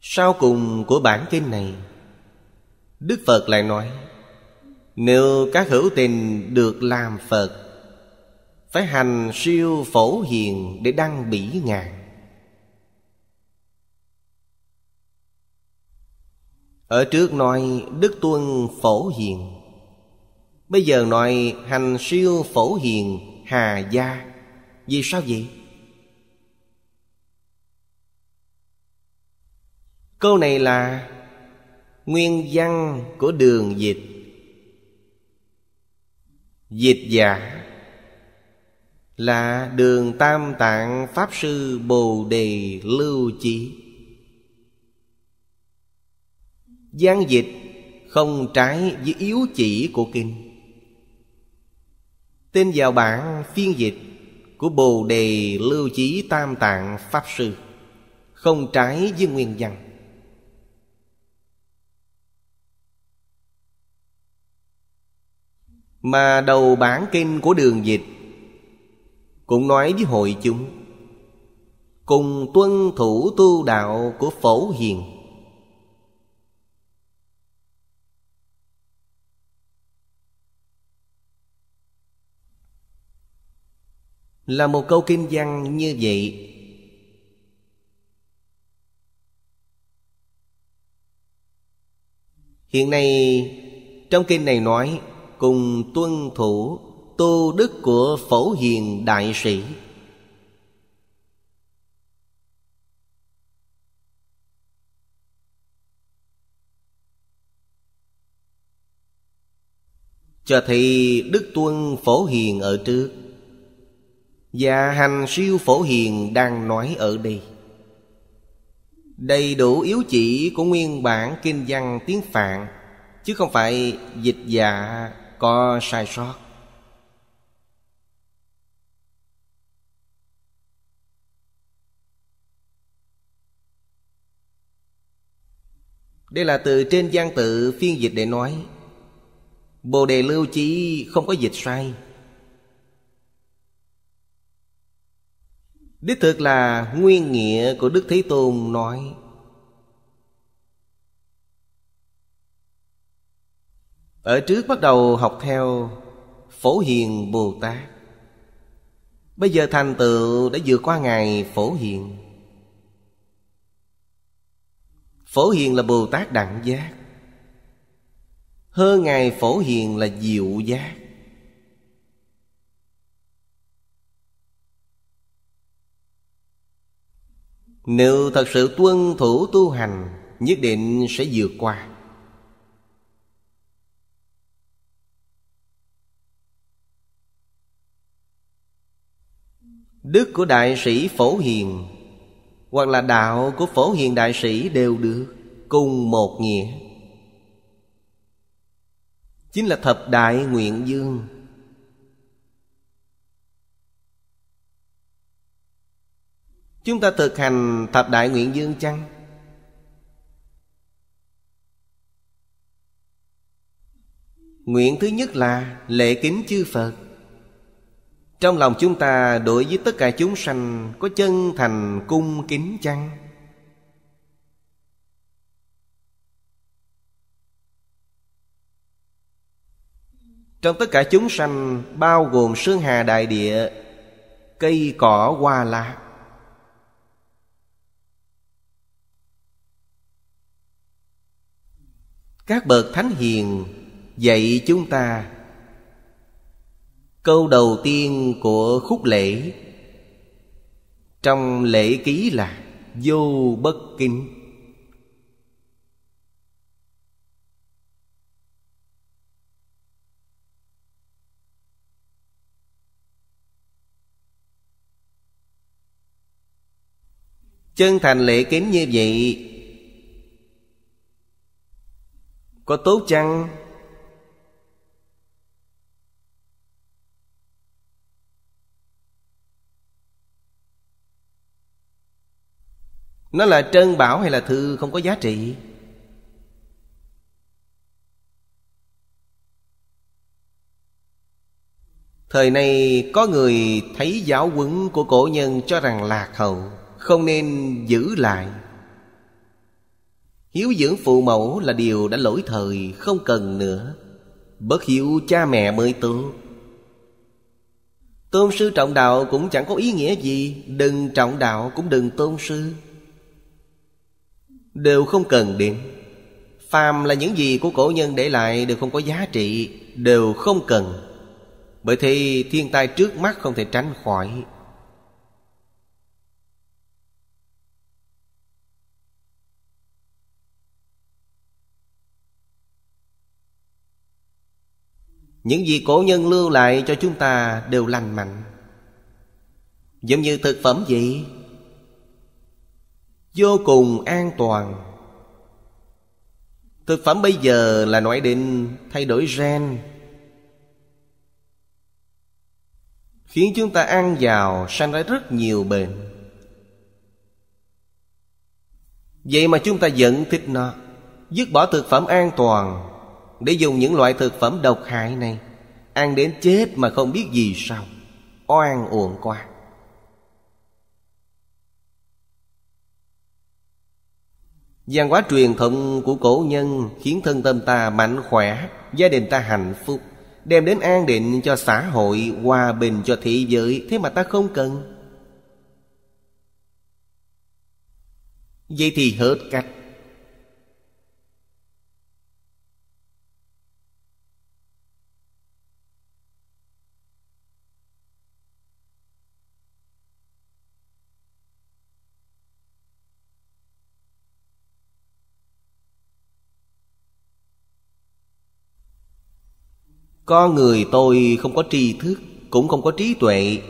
Sau cùng của bản kênh này Đức Phật lại nói Nếu các hữu tình được làm Phật Phải hành siêu phổ hiền để đăng bỉ ngàn Ở trước nói Đức Tuân phổ hiền Bây giờ nói hành siêu phổ hiền hà gia Vì sao vậy? Câu này là nguyên văn của đường dịch Dịch giả là đường tam tạng pháp sư bồ đề lưu chỉ gian dịch không trái với yếu chỉ của kinh Tên vào bản phiên dịch Của Bồ Đề Lưu Chí Tam Tạng Pháp Sư Không trái với nguyên văn Mà đầu bản kinh của đường dịch Cũng nói với hội chúng Cùng tuân thủ tu đạo của phổ hiền là một câu kinh văn như vậy hiện nay trong kinh này nói cùng tuân thủ tu đức của phổ hiền đại sĩ cho thấy đức tuân phổ hiền ở trước và hành siêu phổ hiền đang nói ở đây Đầy đủ yếu chỉ của nguyên bản kinh văn tiếng Phạn Chứ không phải dịch giả có sai sót Đây là từ trên gian tự phiên dịch để nói Bồ đề lưu chí không có dịch sai đích thực là nguyên nghĩa của đức thế tôn nói ở trước bắt đầu học theo phổ hiền bồ tát bây giờ thành tựu đã vượt qua ngày phổ hiền phổ hiền là bồ tát đẳng giác hơn ngày phổ hiền là diệu giác Nếu thật sự tuân thủ tu hành Nhất định sẽ vượt qua Đức của đại sĩ Phổ Hiền Hoặc là đạo của Phổ Hiền đại sĩ đều được Cùng một nghĩa Chính là thập đại nguyện dương Chúng ta thực hành thập đại nguyện dương chăng? Nguyện thứ nhất là lễ kính chư Phật Trong lòng chúng ta đối với tất cả chúng sanh Có chân thành cung kính chăng? Trong tất cả chúng sanh Bao gồm sơn hà đại địa Cây cỏ hoa lá các bậc thánh hiền dạy chúng ta câu đầu tiên của khúc lễ trong lễ ký là vô bất kính chân thành lễ kính như vậy có tốt chăng nó là trân bảo hay là thư không có giá trị thời nay có người thấy giáo huấn của cổ nhân cho rằng lạc hậu không nên giữ lại Hiếu dưỡng phụ mẫu là điều đã lỗi thời không cần nữa Bất hiếu cha mẹ mới tốt Tôn sư trọng đạo cũng chẳng có ý nghĩa gì Đừng trọng đạo cũng đừng tôn sư Đều không cần đến Phàm là những gì của cổ nhân để lại đều không có giá trị Đều không cần Bởi thế thiên tai trước mắt không thể tránh khỏi những gì cổ nhân lưu lại cho chúng ta đều lành mạnh giống như thực phẩm vậy vô cùng an toàn thực phẩm bây giờ là nói định thay đổi gen khiến chúng ta ăn vào sanh ra rất nhiều bệnh vậy mà chúng ta vẫn thích nó dứt bỏ thực phẩm an toàn để dùng những loại thực phẩm độc hại này Ăn đến chết mà không biết gì sao Oan uổng quá Văn hóa truyền thống của cổ nhân Khiến thân tâm ta mạnh khỏe Gia đình ta hạnh phúc Đem đến an định cho xã hội Hòa bình cho thế giới Thế mà ta không cần Vậy thì hết cách Có người tôi không có tri thức Cũng không có trí tuệ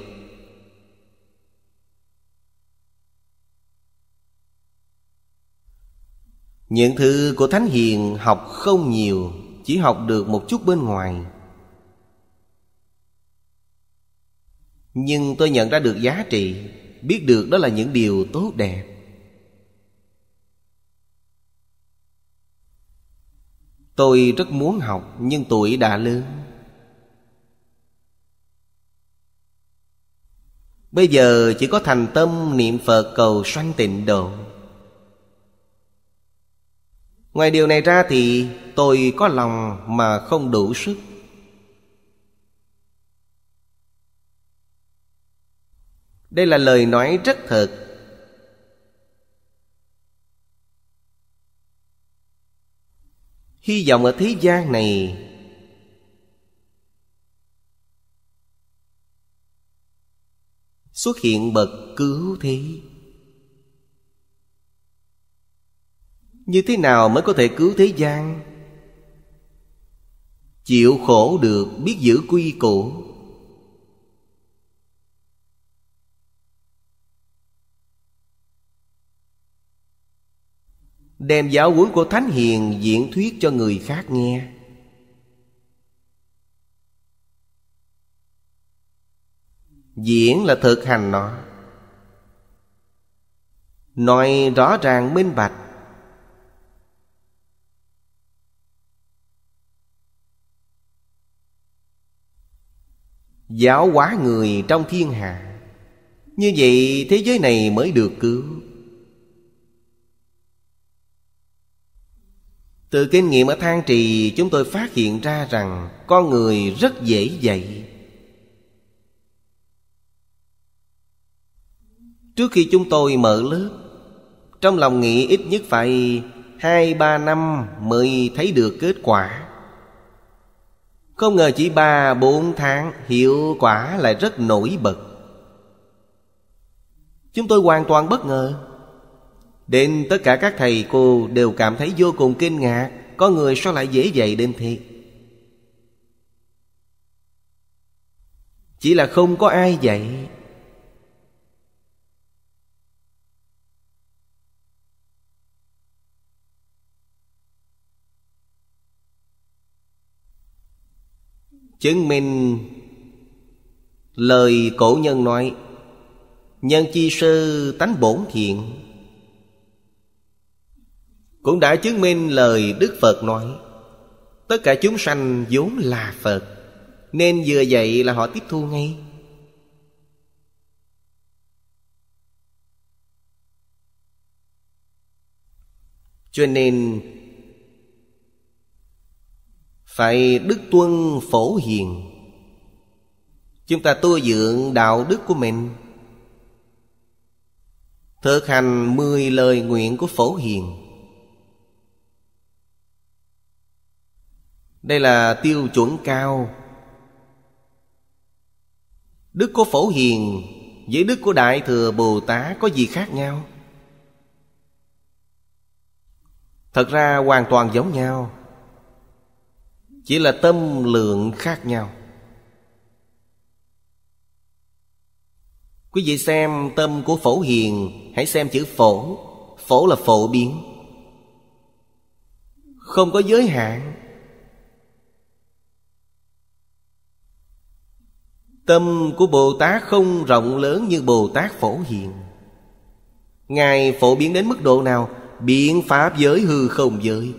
Những thứ của Thánh Hiền học không nhiều Chỉ học được một chút bên ngoài Nhưng tôi nhận ra được giá trị Biết được đó là những điều tốt đẹp Tôi rất muốn học Nhưng tuổi đã lớn Bây giờ chỉ có thành tâm niệm Phật cầu sanh tịnh độ Ngoài điều này ra thì tôi có lòng mà không đủ sức Đây là lời nói rất thật Hy vọng ở thế gian này xuất hiện bậc cứu thế như thế nào mới có thể cứu thế gian chịu khổ được biết giữ quy củ đem giáo huấn của thánh hiền diễn thuyết cho người khác nghe diễn là thực hành nó nói rõ ràng minh bạch giáo hóa người trong thiên hạ như vậy thế giới này mới được cứu từ kinh nghiệm ở thang trì chúng tôi phát hiện ra rằng con người rất dễ dạy Trước khi chúng tôi mở lớp Trong lòng nghĩ ít nhất phải Hai ba năm mới thấy được kết quả Không ngờ chỉ ba bốn tháng Hiệu quả lại rất nổi bật Chúng tôi hoàn toàn bất ngờ Đến tất cả các thầy cô đều cảm thấy vô cùng kinh ngạc Có người sao lại dễ dạy đến thế Chỉ là không có ai dạy chứng minh lời cổ nhân nói nhân chi sư tánh bổn thiện cũng đã chứng minh lời đức phật nói tất cả chúng sanh vốn là phật nên vừa vậy là họ tiếp thu ngay cho nên phải đức tuân phổ hiền chúng ta tu dưỡng đạo đức của mình thực hành mười lời nguyện của phổ hiền đây là tiêu chuẩn cao đức của phổ hiền với đức của đại thừa bồ tát có gì khác nhau thật ra hoàn toàn giống nhau chỉ là tâm lượng khác nhau quý vị xem tâm của phổ hiền hãy xem chữ phổ phổ là phổ biến không có giới hạn tâm của bồ tát không rộng lớn như bồ tát phổ hiền ngài phổ biến đến mức độ nào biện pháp giới hư không giới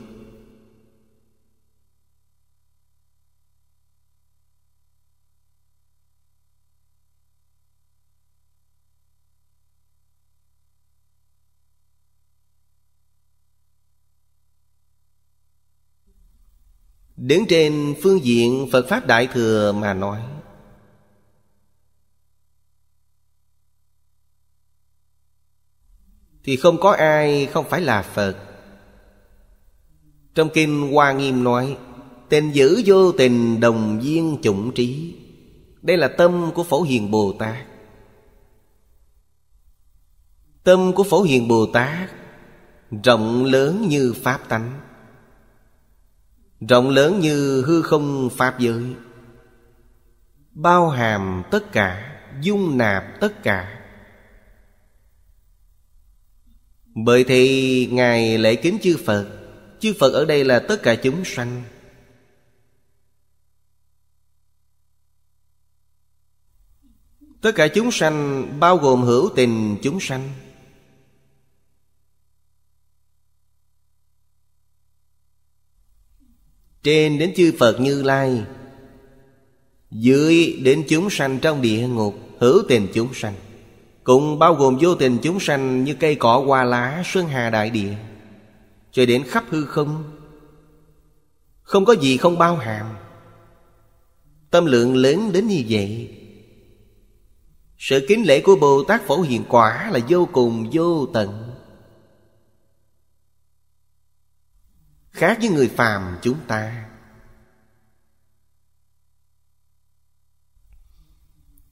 đứng trên phương diện Phật Pháp Đại Thừa mà nói Thì không có ai không phải là Phật Trong Kinh Hoa Nghiêm nói Tình giữ vô tình đồng viên chủng trí Đây là tâm của Phổ Hiền Bồ Tát Tâm của Phổ Hiền Bồ Tát Rộng lớn như Pháp tánh rộng lớn như hư không pháp giới bao hàm tất cả dung nạp tất cả bởi thì ngài lễ kính chư phật chư phật ở đây là tất cả chúng sanh tất cả chúng sanh bao gồm hữu tình chúng sanh Trên đến chư Phật Như Lai Dưới đến chúng sanh trong địa ngục Hữu tình chúng sanh Cũng bao gồm vô tình chúng sanh Như cây cỏ hoa lá sơn hà đại địa Cho đến khắp hư không Không có gì không bao hàm Tâm lượng lớn đến như vậy Sự kính lễ của Bồ Tát Phổ Hiền Quả là vô cùng vô tận khác với người phàm chúng ta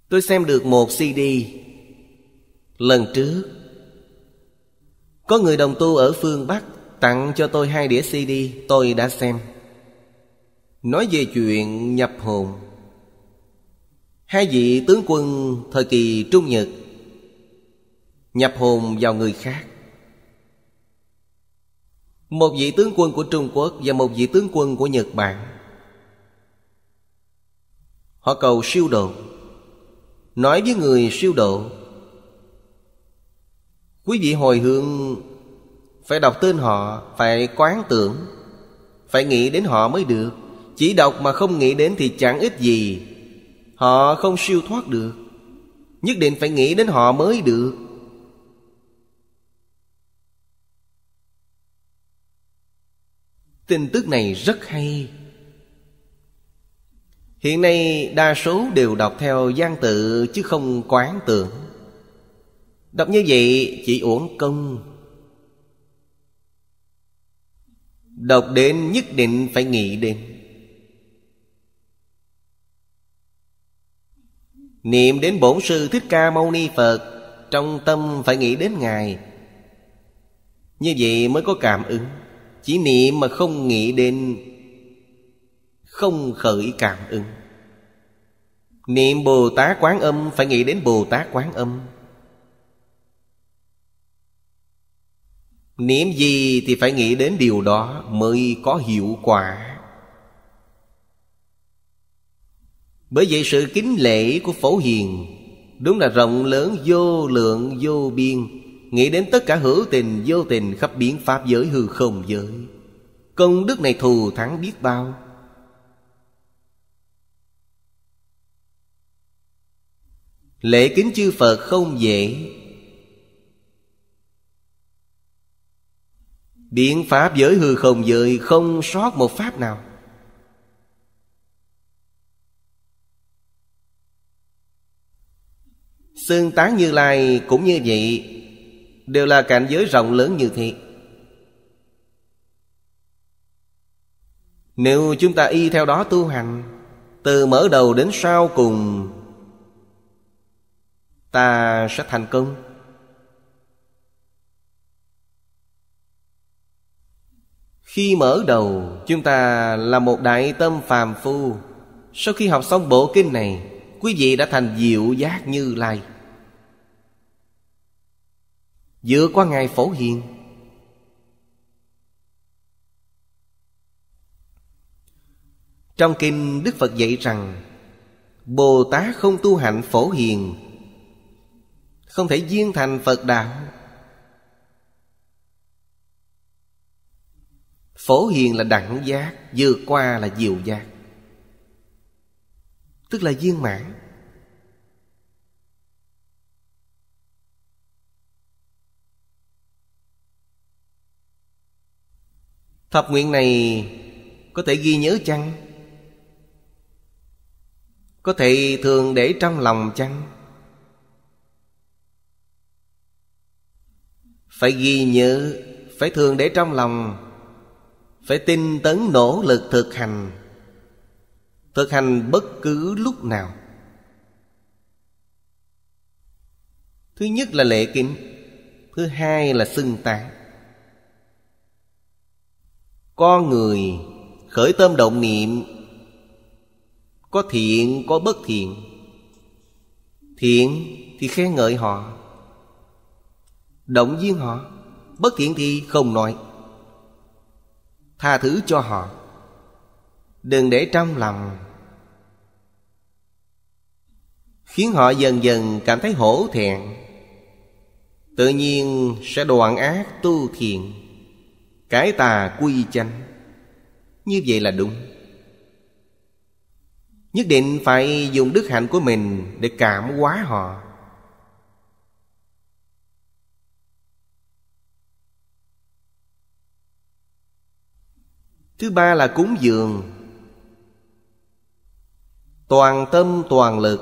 tôi xem được một cd lần trước có người đồng tu ở phương bắc tặng cho tôi hai đĩa cd tôi đã xem nói về chuyện nhập hồn hai vị tướng quân thời kỳ trung nhật nhập hồn vào người khác một vị tướng quân của Trung Quốc Và một vị tướng quân của Nhật Bản Họ cầu siêu độ Nói với người siêu độ Quý vị hồi hương Phải đọc tên họ Phải quán tưởng Phải nghĩ đến họ mới được Chỉ đọc mà không nghĩ đến thì chẳng ích gì Họ không siêu thoát được Nhất định phải nghĩ đến họ mới được tin tức này rất hay hiện nay đa số đều đọc theo gian tự chứ không quán tưởng đọc như vậy chỉ uổng công đọc đến nhất định phải nghĩ đến niệm đến bổn sư thích ca mâu ni phật trong tâm phải nghĩ đến ngài như vậy mới có cảm ứng chỉ niệm mà không nghĩ đến không khởi cảm ứng niệm bồ tát quán âm phải nghĩ đến bồ tát quán âm niệm gì thì phải nghĩ đến điều đó mới có hiệu quả bởi vậy sự kính lễ của phổ hiền đúng là rộng lớn vô lượng vô biên Nghĩ đến tất cả hữu tình vô tình khắp biến pháp giới hư không giới Công đức này thù thắng biết bao Lễ kính chư Phật không dễ Biện pháp giới hư không giới không sót một pháp nào Xương tán như lai cũng như vậy đều là cảnh giới rộng lớn như thế nếu chúng ta y theo đó tu hành từ mở đầu đến sau cùng ta sẽ thành công khi mở đầu chúng ta là một đại tâm phàm phu sau khi học xong bộ kinh này quý vị đã thành diệu giác như lai Dựa qua Ngài Phổ Hiền Trong kinh Đức Phật dạy rằng Bồ Tát không tu hạnh Phổ Hiền Không thể viên thành Phật Đạo Phổ Hiền là đẳng giác Vượt qua là diệu giác Tức là viên mãn Thập nguyện này có thể ghi nhớ chăng? Có thể thường để trong lòng chăng? Phải ghi nhớ, phải thường để trong lòng Phải tin tấn nỗ lực thực hành Thực hành bất cứ lúc nào Thứ nhất là lễ kính Thứ hai là xưng tán con người khởi tâm động niệm Có thiện, có bất thiện Thiện thì khen ngợi họ Động viên họ Bất thiện thì không nói Tha thứ cho họ Đừng để trong lòng Khiến họ dần dần cảm thấy hổ thẹn Tự nhiên sẽ đoạn ác tu thiện cái tà quy chánh như vậy là đúng nhất định phải dùng đức hạnh của mình để cảm hóa họ thứ ba là cúng dường toàn tâm toàn lực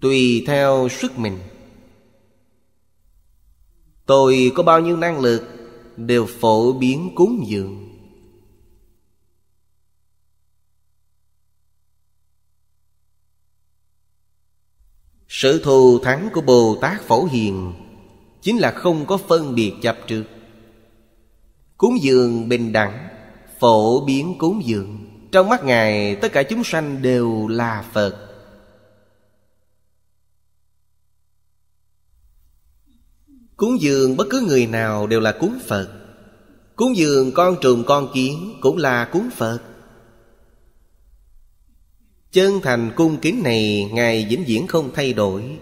tùy theo sức mình tôi có bao nhiêu năng lực đều phổ biến cúng dường Sự thù thắng của Bồ Tát Phổ Hiền Chính là không có phân biệt chập trước Cúng dường bình đẳng Phổ biến cúng dường Trong mắt Ngài tất cả chúng sanh đều là Phật Cúng dường bất cứ người nào đều là cúng Phật Cúng dường con trùng con kiến cũng là cúng Phật Chân thành cung kính này Ngài vĩnh viễn không thay đổi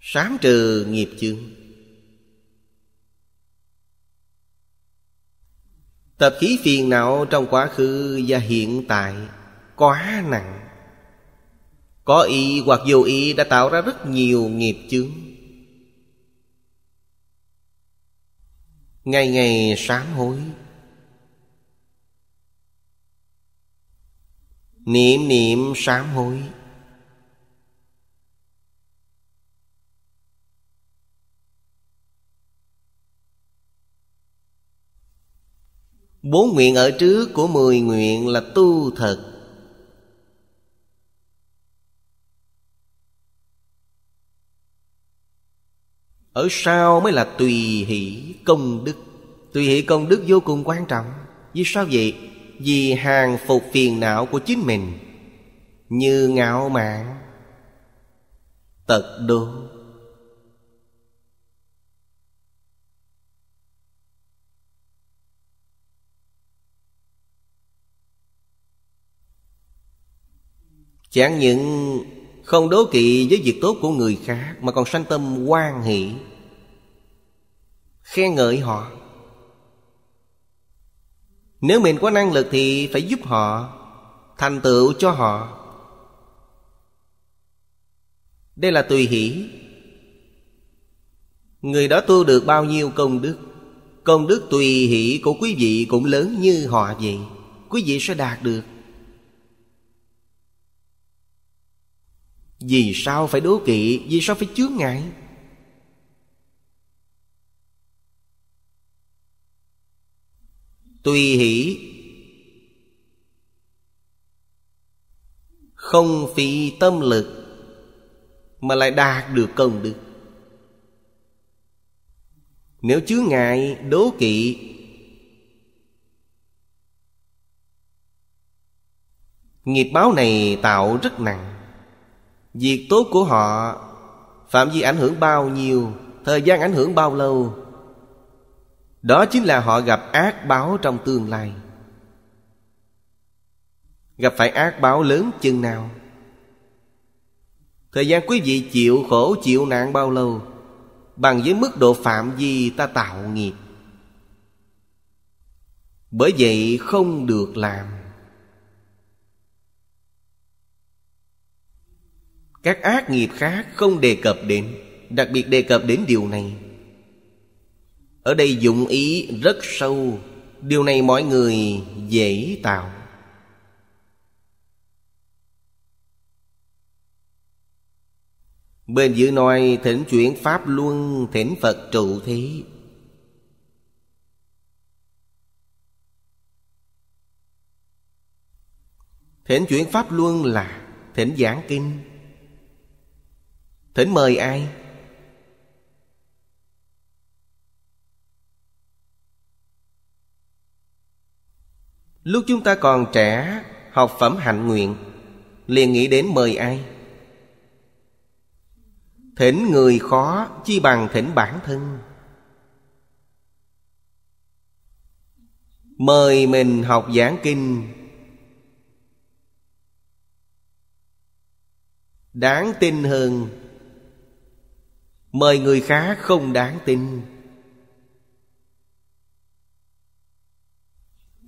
Sám trừ nghiệp chướng Tập khí phiền não trong quá khứ và hiện tại Quá nặng có ý hoặc vô ý đã tạo ra rất nhiều nghiệp chướng Ngày ngày sám hối Niệm niệm sám hối Bốn nguyện ở trước của mười nguyện là tu thật Ở sau mới là tùy hỷ công đức Tùy hỷ công đức vô cùng quan trọng Vì sao vậy? Vì hàng phục phiền não của chính mình Như ngạo mạn Tật đố, Chẳng những không đố kỵ với việc tốt của người khác Mà còn sanh tâm quan hỷ khen ngợi họ nếu mình có năng lực thì phải giúp họ thành tựu cho họ đây là tùy hỷ người đó tu được bao nhiêu công đức công đức tùy hỷ của quý vị cũng lớn như họ vậy quý vị sẽ đạt được vì sao phải đố kỵ vì sao phải chướng ngại tùy hỷ không phí tâm lực mà lại đạt được công đức nếu chứa ngại đố kỵ nghiệp báo này tạo rất nặng việc tốt của họ phạm vi ảnh hưởng bao nhiêu thời gian ảnh hưởng bao lâu đó chính là họ gặp ác báo trong tương lai gặp phải ác báo lớn chừng nào thời gian quý vị chịu khổ chịu nạn bao lâu bằng với mức độ phạm vi ta tạo nghiệp bởi vậy không được làm các ác nghiệp khác không đề cập đến đặc biệt đề cập đến điều này ở đây dụng ý rất sâu điều này mọi người dễ tạo bên dưới nói thỉnh chuyển pháp luân thỉnh phật trụ thế thỉnh chuyển pháp luân là thỉnh giảng kinh thỉnh mời ai Lúc chúng ta còn trẻ Học phẩm hạnh nguyện Liền nghĩ đến mời ai Thỉnh người khó Chi bằng thỉnh bản thân Mời mình học giảng kinh Đáng tin hơn Mời người khác không đáng tin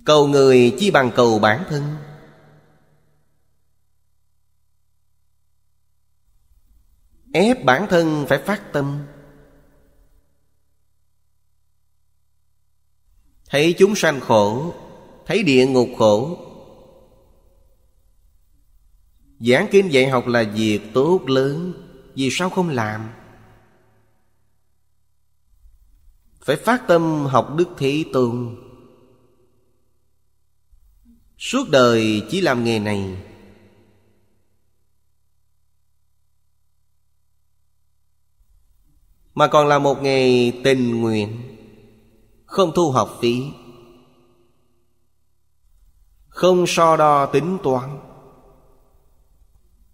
Cầu người chi bằng cầu bản thân Ép bản thân phải phát tâm Thấy chúng sanh khổ Thấy địa ngục khổ Giảng kinh dạy học là việc tốt lớn Vì sao không làm Phải phát tâm học Đức Thế Tôn suốt đời chỉ làm nghề này mà còn là một nghề tình nguyện không thu học phí không so đo tính toán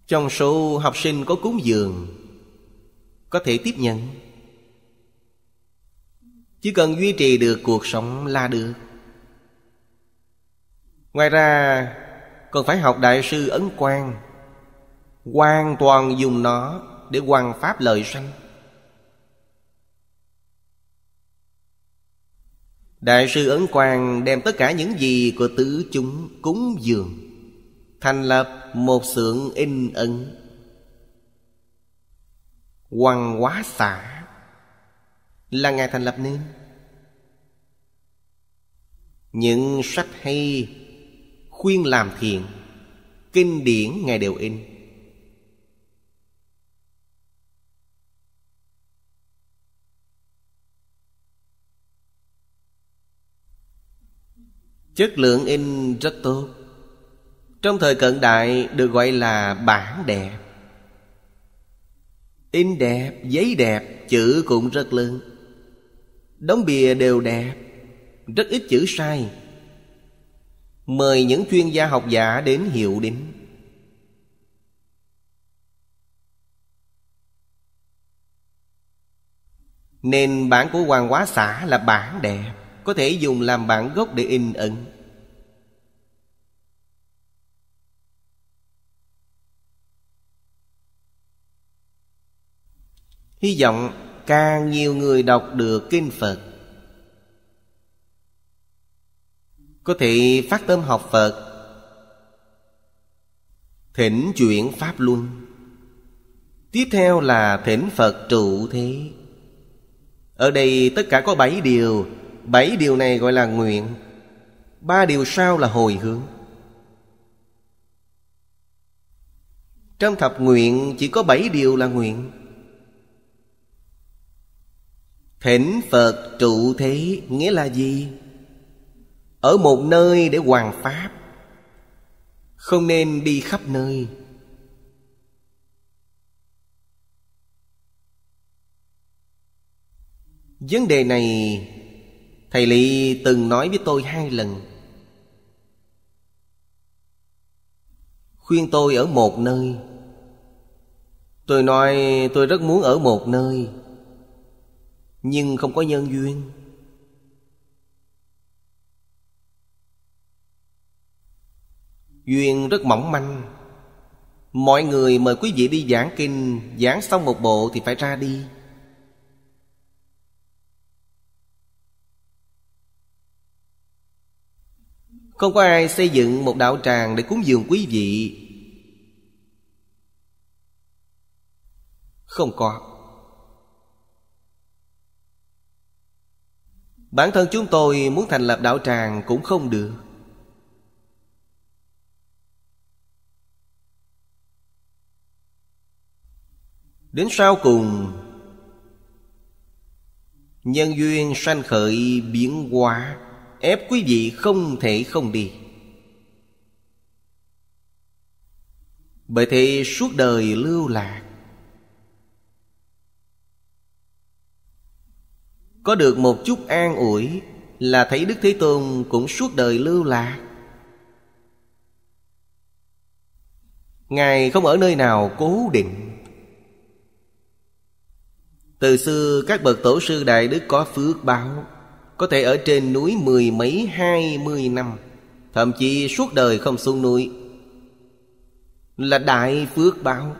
trong số học sinh có cúng dường có thể tiếp nhận chỉ cần duy trì được cuộc sống là được Ngoài ra còn phải học Đại sư Ấn Quang Hoàn toàn dùng nó để hoàn pháp lợi sanh Đại sư Ấn Quang đem tất cả những gì của tứ chúng cúng dường Thành lập một xưởng in ấn Hoàng hóa xã Là ngày thành lập nên Những sách hay khuyên làm thiện kinh điển ngài đều in chất lượng in rất tốt trong thời cận đại được gọi là bản đẹp in đẹp giấy đẹp chữ cũng rất lớn đóng bìa đều đẹp rất ít chữ sai Mời những chuyên gia học giả đến hiệu đính Nên bản của Hoàng Hóa Xã là bản đẹp Có thể dùng làm bản gốc để in ấn Hy vọng càng nhiều người đọc được Kinh Phật Có thể phát tâm học Phật Thỉnh chuyển Pháp luôn Tiếp theo là thỉnh Phật trụ thế Ở đây tất cả có bảy điều Bảy điều này gọi là nguyện Ba điều sau là hồi hướng Trong thập nguyện chỉ có bảy điều là nguyện Thỉnh Phật trụ thế nghĩa là gì? ở một nơi để hoàn pháp không nên đi khắp nơi vấn đề này thầy lý từng nói với tôi hai lần khuyên tôi ở một nơi tôi nói tôi rất muốn ở một nơi nhưng không có nhân duyên Duyên rất mỏng manh Mọi người mời quý vị đi giảng kinh Giảng xong một bộ thì phải ra đi Không có ai xây dựng một đạo tràng để cúng dường quý vị Không có Bản thân chúng tôi muốn thành lập đạo tràng cũng không được Đến sau cùng Nhân duyên sanh khởi biến hóa Ép quý vị không thể không đi Bởi thế suốt đời lưu lạc Có được một chút an ủi Là thấy Đức Thế Tôn cũng suốt đời lưu lạc Ngài không ở nơi nào cố định từ xưa các bậc tổ sư đại đức có phước báo Có thể ở trên núi mười mấy hai mươi năm Thậm chí suốt đời không xuống núi Là đại phước báo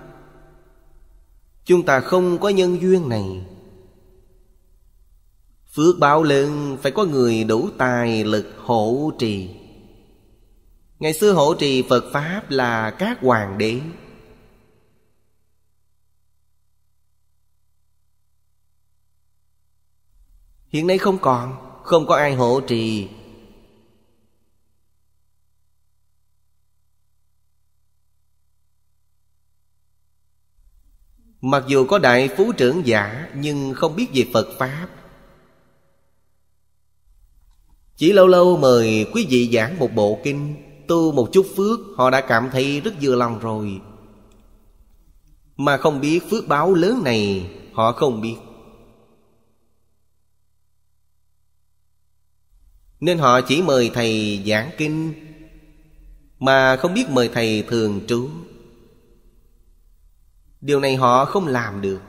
Chúng ta không có nhân duyên này Phước báo lớn phải có người đủ tài lực hộ trì Ngày xưa hộ trì Phật Pháp là các hoàng đế Hiện nay không còn Không có ai hộ trì Mặc dù có đại phú trưởng giả Nhưng không biết về Phật Pháp Chỉ lâu lâu mời quý vị giảng một bộ kinh Tu một chút phước Họ đã cảm thấy rất vừa lòng rồi Mà không biết phước báo lớn này Họ không biết Nên họ chỉ mời thầy giảng kinh Mà không biết mời thầy thường trú Điều này họ không làm được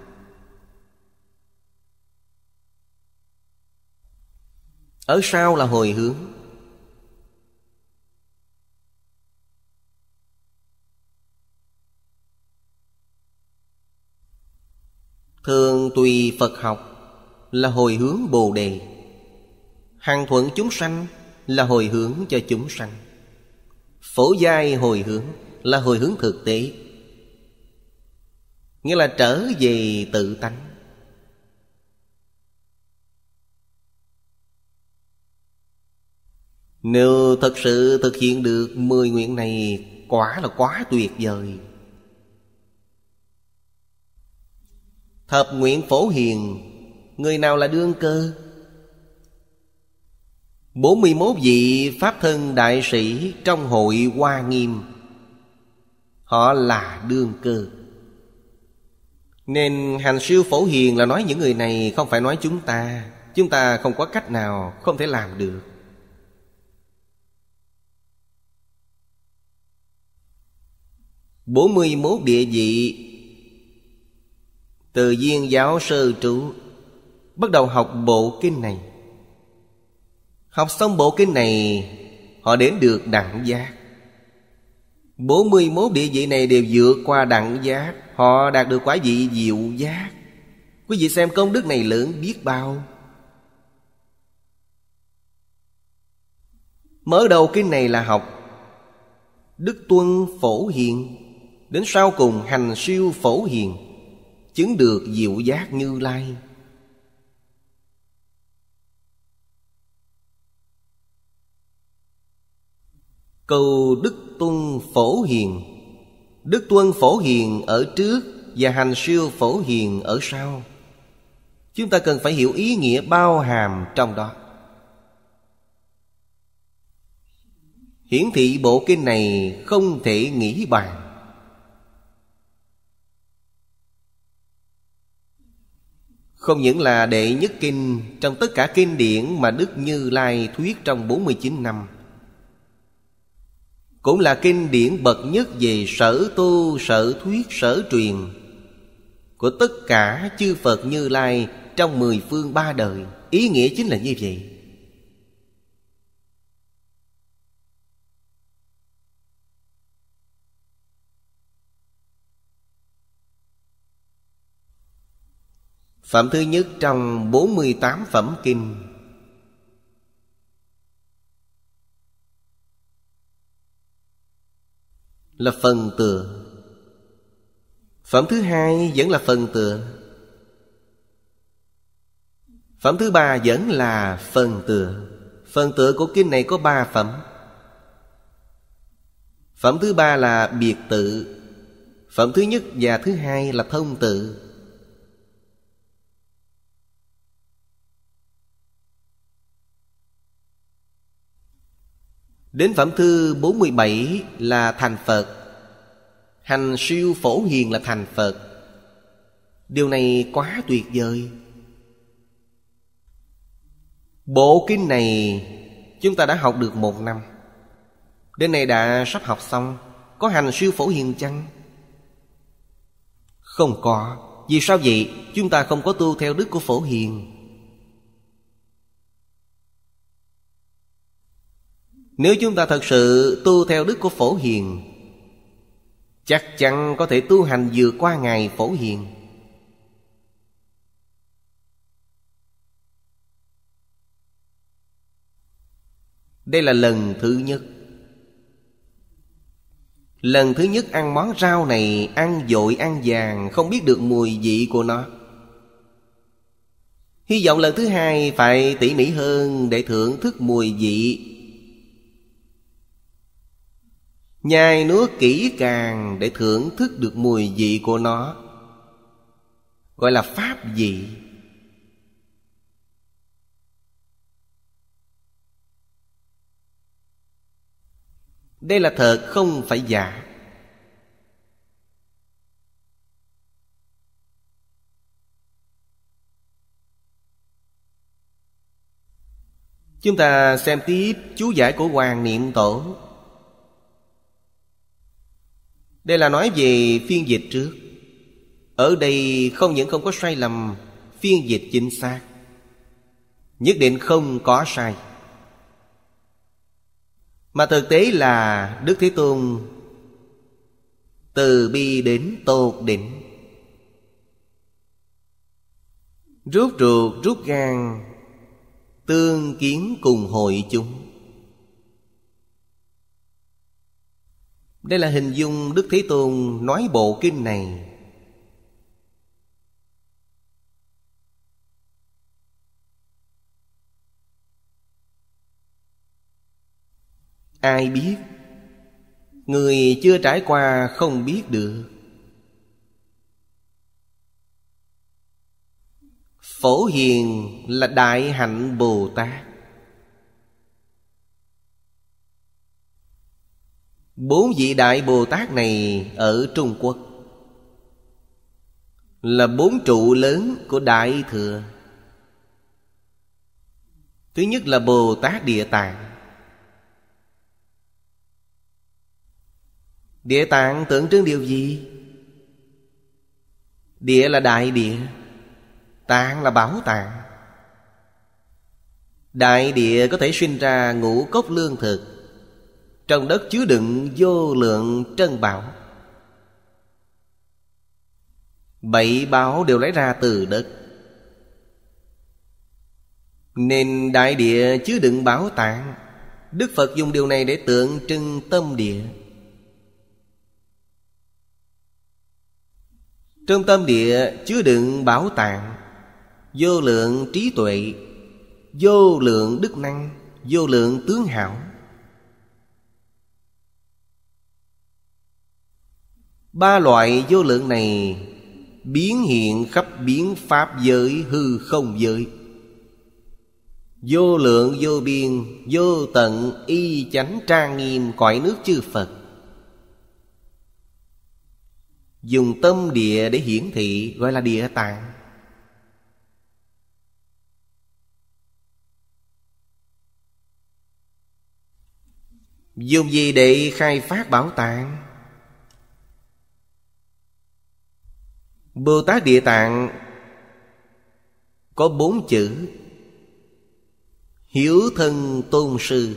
Ở sau là hồi hướng Thường tùy Phật học Là hồi hướng Bồ Đề Hàng thuận chúng sanh là hồi hướng cho chúng sanh Phổ giai hồi hướng là hồi hướng thực tế Nghĩa là trở về tự tánh Nếu thật sự thực hiện được mười nguyện này Quả là quá tuyệt vời Thập nguyện phổ hiền Người nào là đương cơ 41 vị Pháp thân đại sĩ trong hội Hoa Nghiêm Họ là đương cơ Nên hành siêu phổ hiền là nói những người này không phải nói chúng ta Chúng ta không có cách nào không thể làm được bốn mươi mốt địa vị từ viên giáo sơ trú bắt đầu học bộ kinh này Học xong bộ kinh này Họ đến được đẳng giác 41 địa vị này đều vượt qua đẳng giác Họ đạt được quả vị diệu giác Quý vị xem công đức này lớn biết bao Mở đầu kinh này là học Đức tuân phổ hiền Đến sau cùng hành siêu phổ hiền Chứng được diệu giác như lai Cầu Đức Tuân Phổ Hiền Đức Tuân Phổ Hiền ở trước Và hành siêu Phổ Hiền ở sau Chúng ta cần phải hiểu ý nghĩa bao hàm trong đó Hiển thị bộ kinh này không thể nghĩ bàn Không những là đệ nhất kinh Trong tất cả kinh điển mà Đức Như Lai thuyết trong 49 năm cũng là kinh điển bậc nhất về sở tu sở thuyết sở truyền của tất cả chư phật như lai trong mười phương ba đời ý nghĩa chính là như vậy Phẩm thứ nhất trong bốn mươi tám phẩm kinh là phần tựa phẩm thứ hai vẫn là phần tựa phẩm thứ ba vẫn là phần tựa phần tựa của kinh này có ba phẩm phẩm thứ ba là biệt tự phẩm thứ nhất và thứ hai là thông tự Đến phẩm thứ 47 là thành Phật Hành siêu phổ hiền là thành Phật Điều này quá tuyệt vời Bộ kinh này chúng ta đã học được một năm Đến nay đã sắp học xong Có hành siêu phổ hiền chăng? Không có Vì sao vậy? Chúng ta không có tu theo đức của phổ hiền Nếu chúng ta thật sự tu theo đức của Phổ Hiền Chắc chắn có thể tu hành vượt qua ngày Phổ Hiền Đây là lần thứ nhất Lần thứ nhất ăn món rau này Ăn dội ăn vàng Không biết được mùi vị của nó Hy vọng lần thứ hai phải tỉ mỉ hơn Để thưởng thức mùi vị nhai nuốt kỹ càng để thưởng thức được mùi vị của nó gọi là pháp vị đây là thật không phải giả chúng ta xem tiếp chú giải của hoàng niệm tổ đây là nói về phiên dịch trước Ở đây không những không có sai lầm Phiên dịch chính xác Nhất định không có sai Mà thực tế là Đức Thế Tôn Từ bi đến tột đỉnh Rút ruột rút gan Tương kiến cùng hội chúng Đây là hình dung Đức Thế Tôn nói bộ kinh này Ai biết Người chưa trải qua không biết được Phổ Hiền là Đại Hạnh Bồ Tát Bốn vị Đại Bồ Tát này ở Trung Quốc Là bốn trụ lớn của Đại Thừa Thứ nhất là Bồ Tát Địa Tạng Địa Tạng tượng trưng điều gì? Địa là đại địa Tạng là bảo tạng Đại địa có thể sinh ra ngũ cốc lương thực trong đất chứa đựng vô lượng trân bảo Bảy báo đều lấy ra từ đất Nên đại địa chứa đựng bảo tàng Đức Phật dùng điều này để tượng trưng tâm địa Trong tâm địa chứa đựng bảo tàng Vô lượng trí tuệ Vô lượng đức năng Vô lượng tướng hảo Ba loại vô lượng này biến hiện khắp biến pháp giới hư không giới Vô lượng vô biên Vô tận y chánh trang nghiêm cõi nước chư Phật Dùng tâm địa để hiển thị gọi là địa tạng Dùng gì để khai phát bảo tàng Bồ Tát Địa Tạng có bốn chữ Hiếu thân tôn sư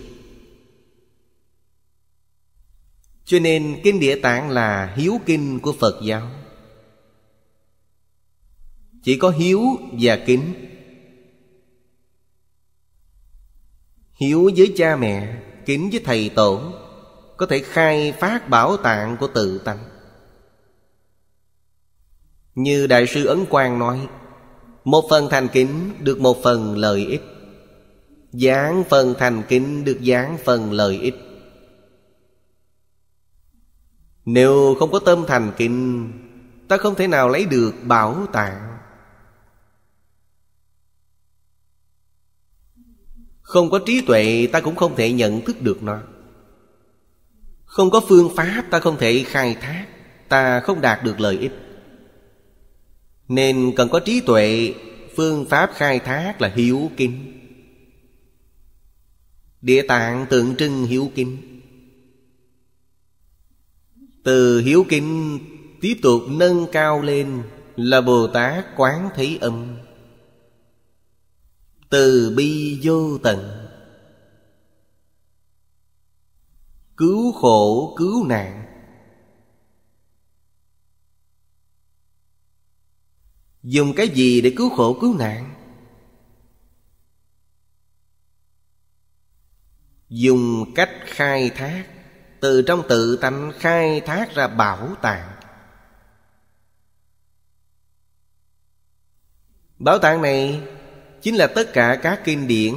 Cho nên kinh địa tạng là hiếu kinh của Phật giáo Chỉ có hiếu và kính Hiếu với cha mẹ Kính với thầy tổ Có thể khai phát bảo tạng của tự tánh như Đại sư Ấn Quang nói Một phần thành kính được một phần lợi ích Giảng phần thành kính được giảng phần lợi ích Nếu không có tâm thành kính Ta không thể nào lấy được bảo tàng Không có trí tuệ ta cũng không thể nhận thức được nó Không có phương pháp ta không thể khai thác Ta không đạt được lợi ích nên cần có trí tuệ Phương pháp khai thác là hiếu kinh Địa tạng tượng trưng hiếu kinh Từ hiếu kinh tiếp tục nâng cao lên Là Bồ Tát Quán Thế Âm Từ bi vô tận Cứu khổ cứu nạn dùng cái gì để cứu khổ cứu nạn dùng cách khai thác từ trong tự tánh khai thác ra bảo tàng bảo tàng này chính là tất cả các kinh điển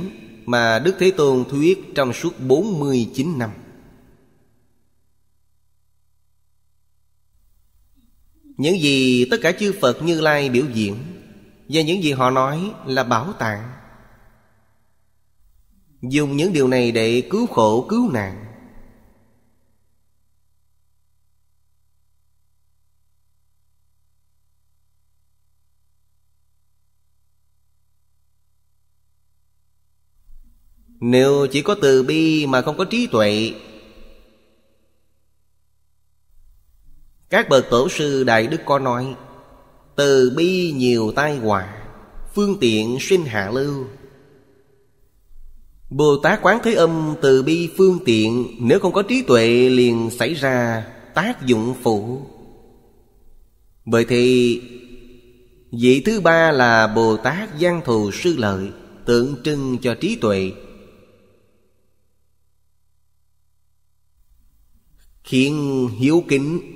mà Đức Thế Tôn thuyết trong suốt 49 năm. Những gì tất cả chư Phật Như Lai biểu diễn Và những gì họ nói là bảo tàng Dùng những điều này để cứu khổ cứu nạn Nếu chỉ có từ bi mà không có trí tuệ Các bậc tổ sư Đại Đức có nói Từ bi nhiều tai họa Phương tiện sinh hạ lưu Bồ Tát Quán Thế Âm từ bi phương tiện Nếu không có trí tuệ liền xảy ra tác dụng phụ Bởi thì vị thứ ba là Bồ Tát Giang Thù Sư Lợi Tượng trưng cho trí tuệ Khiến hiếu kính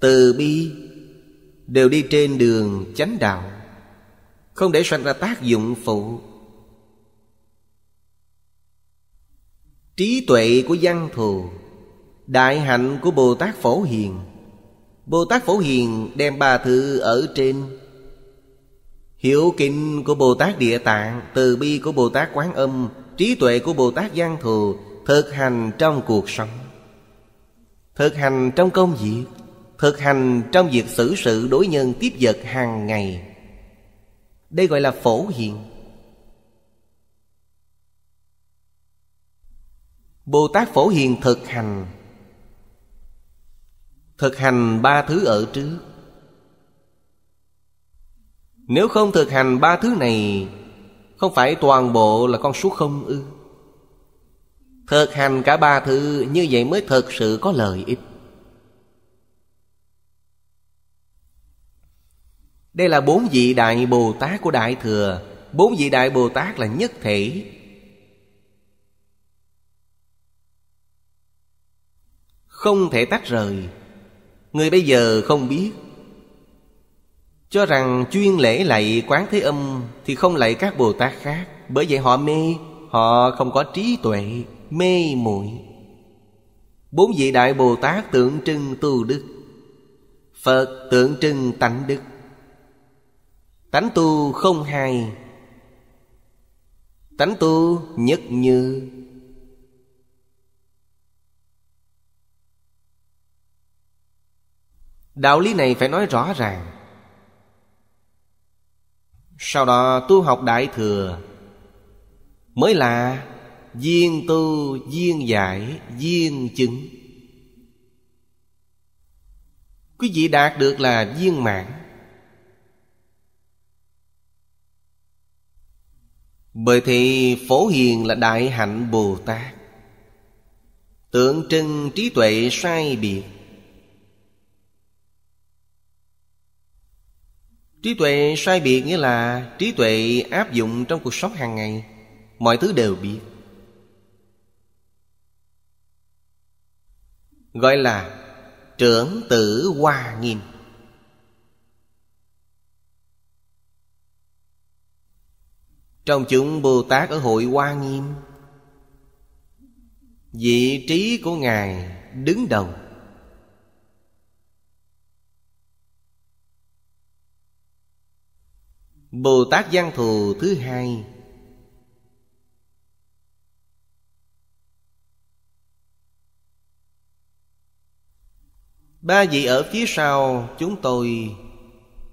từ bi đều đi trên đường chánh đạo không để sanh ra tác dụng phụ trí tuệ của văn thù đại hạnh của bồ tát phổ hiền bồ tát phổ hiền đem ba thứ ở trên hiểu kinh của bồ tát địa tạng từ bi của bồ tát quán âm trí tuệ của bồ tát văn thù thực hành trong cuộc sống thực hành trong công việc thực hành trong việc xử sự đối nhân tiếp vật hàng ngày đây gọi là phổ hiền bồ tát phổ hiền thực hành thực hành ba thứ ở trước nếu không thực hành ba thứ này không phải toàn bộ là con số không ư thực hành cả ba thứ như vậy mới thực sự có lợi ích Đây là bốn vị Đại Bồ Tát của Đại Thừa Bốn vị Đại Bồ Tát là nhất thể Không thể tách rời Người bây giờ không biết Cho rằng chuyên lễ lạy quán thế âm Thì không lạy các Bồ Tát khác Bởi vậy họ mê Họ không có trí tuệ Mê muội Bốn vị Đại Bồ Tát tượng trưng tu đức Phật tượng trưng tánh đức Tánh tu không hai Tánh tu nhất như Đạo lý này phải nói rõ ràng Sau đó tu học Đại Thừa Mới là Duyên tu, duyên giải, duyên chứng Quý vị đạt được là viên mạng Bởi thì Phổ Hiền là Đại Hạnh Bồ Tát Tượng trưng trí tuệ sai biệt Trí tuệ sai biệt nghĩa là trí tuệ áp dụng trong cuộc sống hàng ngày Mọi thứ đều biết Gọi là trưởng tử hoa nghiêm Trong chúng Bồ Tát ở hội Hoa Nghiêm Vị trí của Ngài đứng đầu Bồ Tát Giang Thù thứ hai Ba vị ở phía sau chúng tôi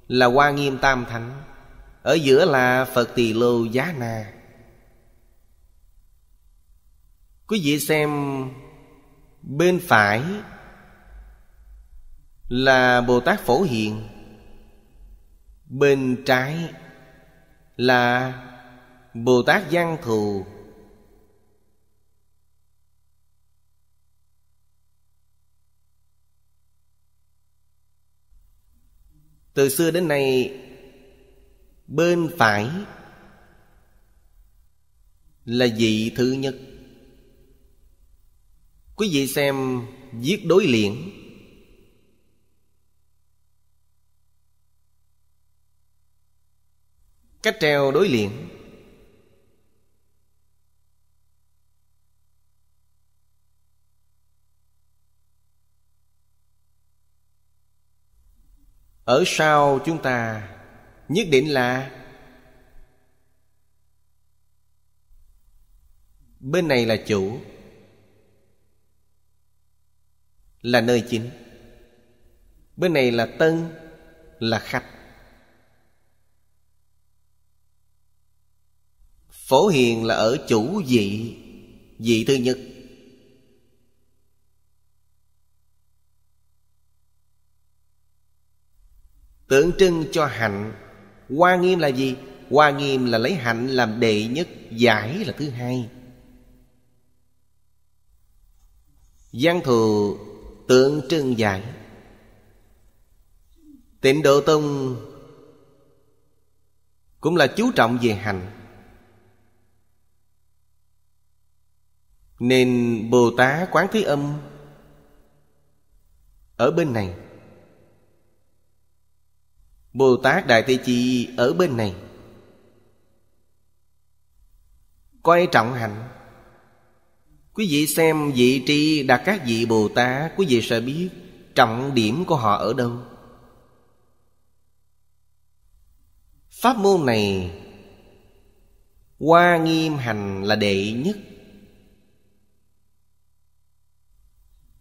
là Hoa Nghiêm Tam Thánh ở giữa là phật tỳ lô giá na quý vị xem bên phải là bồ tát phổ hiền bên trái là bồ tát giang thù từ xưa đến nay Bên phải Là vị thứ nhất Quý vị xem viết đối liền Cách treo đối liền Ở sau chúng ta nhất định là bên này là chủ là nơi chính bên này là tân là khách phổ hiền là ở chủ vị vị thứ nhất tượng trưng cho hạnh hoa nghiêm là gì hoa nghiêm là lấy hạnh làm đệ nhất giải là thứ hai Giang thừa tượng trưng giải Tịnh độ tông Cũng là chú trọng về hạnh, Nên Bồ Tát Quán Thế Âm Ở bên này Bồ Tát Đại Tây Chi ở bên này Coi trọng hạnh Quý vị xem vị tri đạt các vị Bồ Tát Quý vị sẽ biết trọng điểm của họ ở đâu Pháp môn này Hoa nghiêm hành là đệ nhất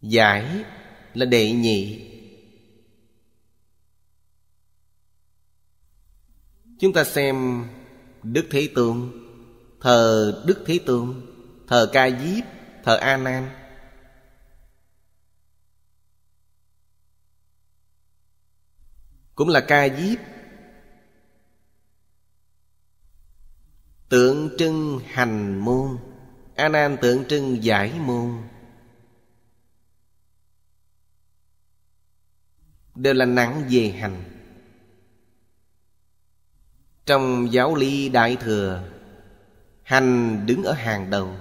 Giải là đệ nhị chúng ta xem đức thế tương thờ đức thế tương thờ ca diếp thờ a nan cũng là ca diếp tượng trưng hành môn a nan tượng trưng giải môn đều là nặng về hành trong giáo lý Đại Thừa Hành đứng ở hàng đầu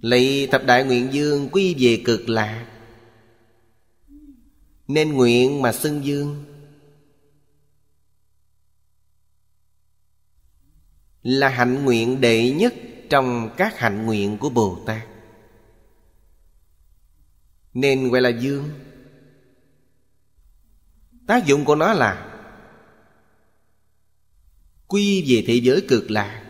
Lấy thập đại nguyện dương quy về cực lạc Nên nguyện mà xưng dương Là hạnh nguyện đệ nhất Trong các hạnh nguyện của Bồ Tát Nên gọi là dương tác dụng của nó là quy về thế giới cực lạc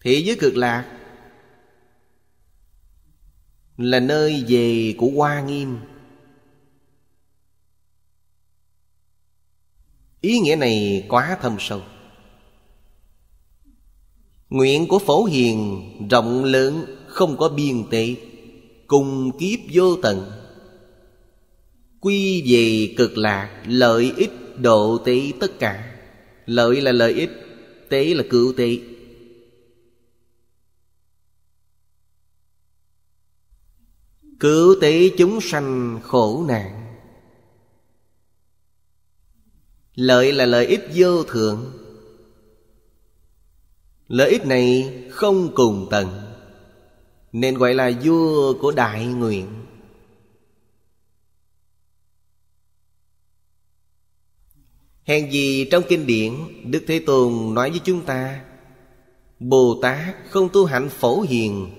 thế giới cực lạc là nơi về của hoa nghiêm ý nghĩa này quá thâm sâu Nguyện của Phổ Hiền rộng lớn không có biên tệ Cùng kiếp vô tận Quy về cực lạc lợi ích độ tế tất cả Lợi là lợi ích Tế là cứu tế Cứu tế chúng sanh khổ nạn Lợi là lợi ích vô thượng Lợi ích này không cùng tận Nên gọi là vua của đại nguyện Hèn gì trong kinh điển Đức Thế Tôn nói với chúng ta Bồ Tát không tu hạnh phổ hiền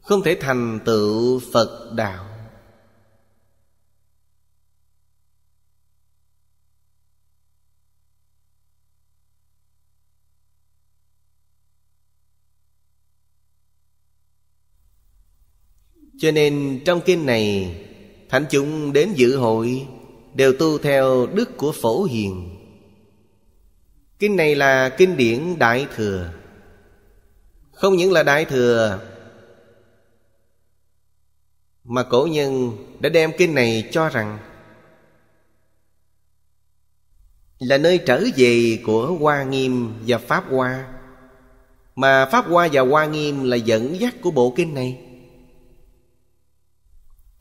Không thể thành tựu Phật Đạo Cho nên trong kinh này Thánh chúng đến dự hội Đều tu theo đức của phổ hiền Kinh này là kinh điển Đại Thừa Không những là Đại Thừa Mà cổ nhân đã đem kinh này cho rằng Là nơi trở về của Hoa Nghiêm và Pháp Hoa Mà Pháp Hoa và Hoa Nghiêm là dẫn dắt của bộ kinh này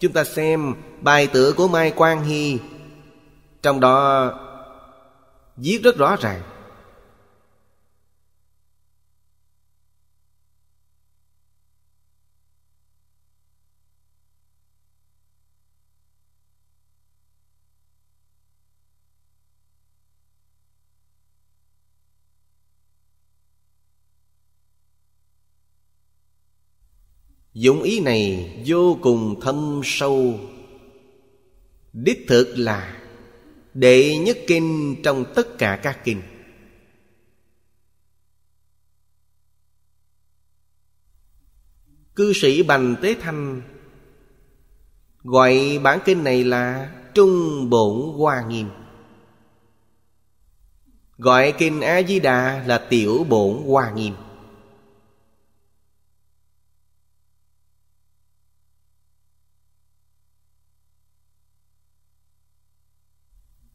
chúng ta xem bài tựa của mai quang hy trong đó viết rất rõ ràng dụng ý này vô cùng thâm sâu đích thực là đệ nhất kinh trong tất cả các kinh cư sĩ bành tế thanh gọi bản kinh này là trung bổn hoa nghiêm gọi kinh a di đà là tiểu bổn hoa nghiêm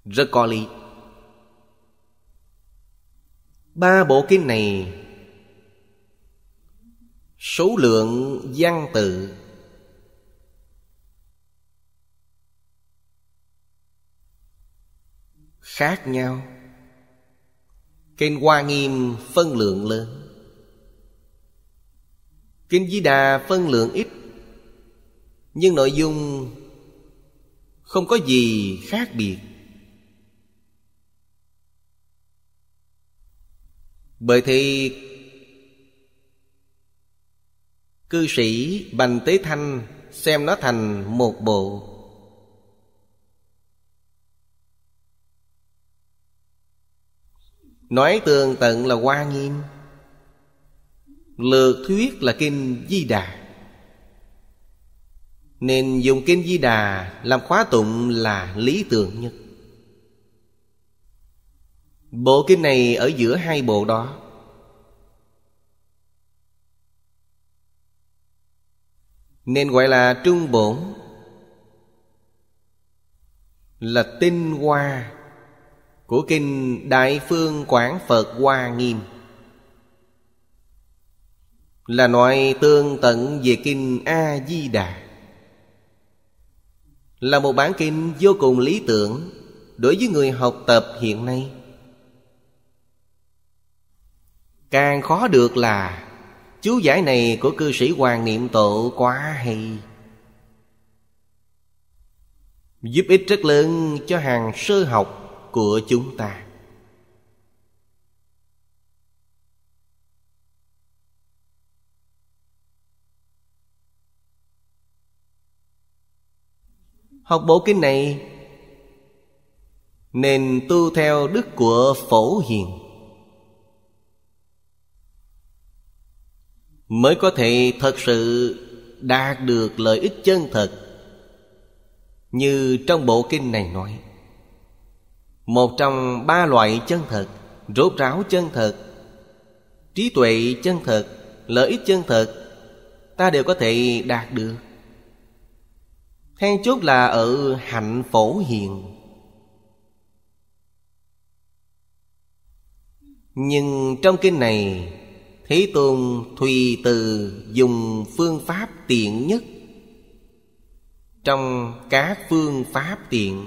Rất có lý Ba bộ kinh này Số lượng văn tự Khác nhau Kinh Hoa Nghiêm phân lượng lớn Kinh Di Đà phân lượng ít Nhưng nội dung không có gì khác biệt Bởi thế Cư sĩ Bành Tế Thanh xem nó thành một bộ Nói tường tận là Hoa Nghiêm Lược thuyết là Kinh Di Đà Nên dùng Kinh Di Đà Làm khóa tụng là lý tưởng nhất Bộ kinh này ở giữa hai bộ đó Nên gọi là trung bổn Là tinh hoa Của kinh Đại Phương Quảng Phật Hoa Nghiêm Là nói tương tận về kinh A-di-đà Là một bản kinh vô cùng lý tưởng Đối với người học tập hiện nay Càng khó được là Chú giải này của cư sĩ Hoàng Niệm tổ quá hay Giúp ích rất lớn cho hàng sơ học của chúng ta Học bộ kinh này Nên tu theo đức của Phổ Hiền mới có thể thật sự đạt được lợi ích chân thật như trong bộ kinh này nói một trong ba loại chân thật rốt ráo chân thật trí tuệ chân thật lợi ích chân thật ta đều có thể đạt được then chốt là ở hạnh phổ hiền nhưng trong kinh này Thế Tôn Thùy Từ dùng phương pháp tiện nhất Trong các phương pháp tiện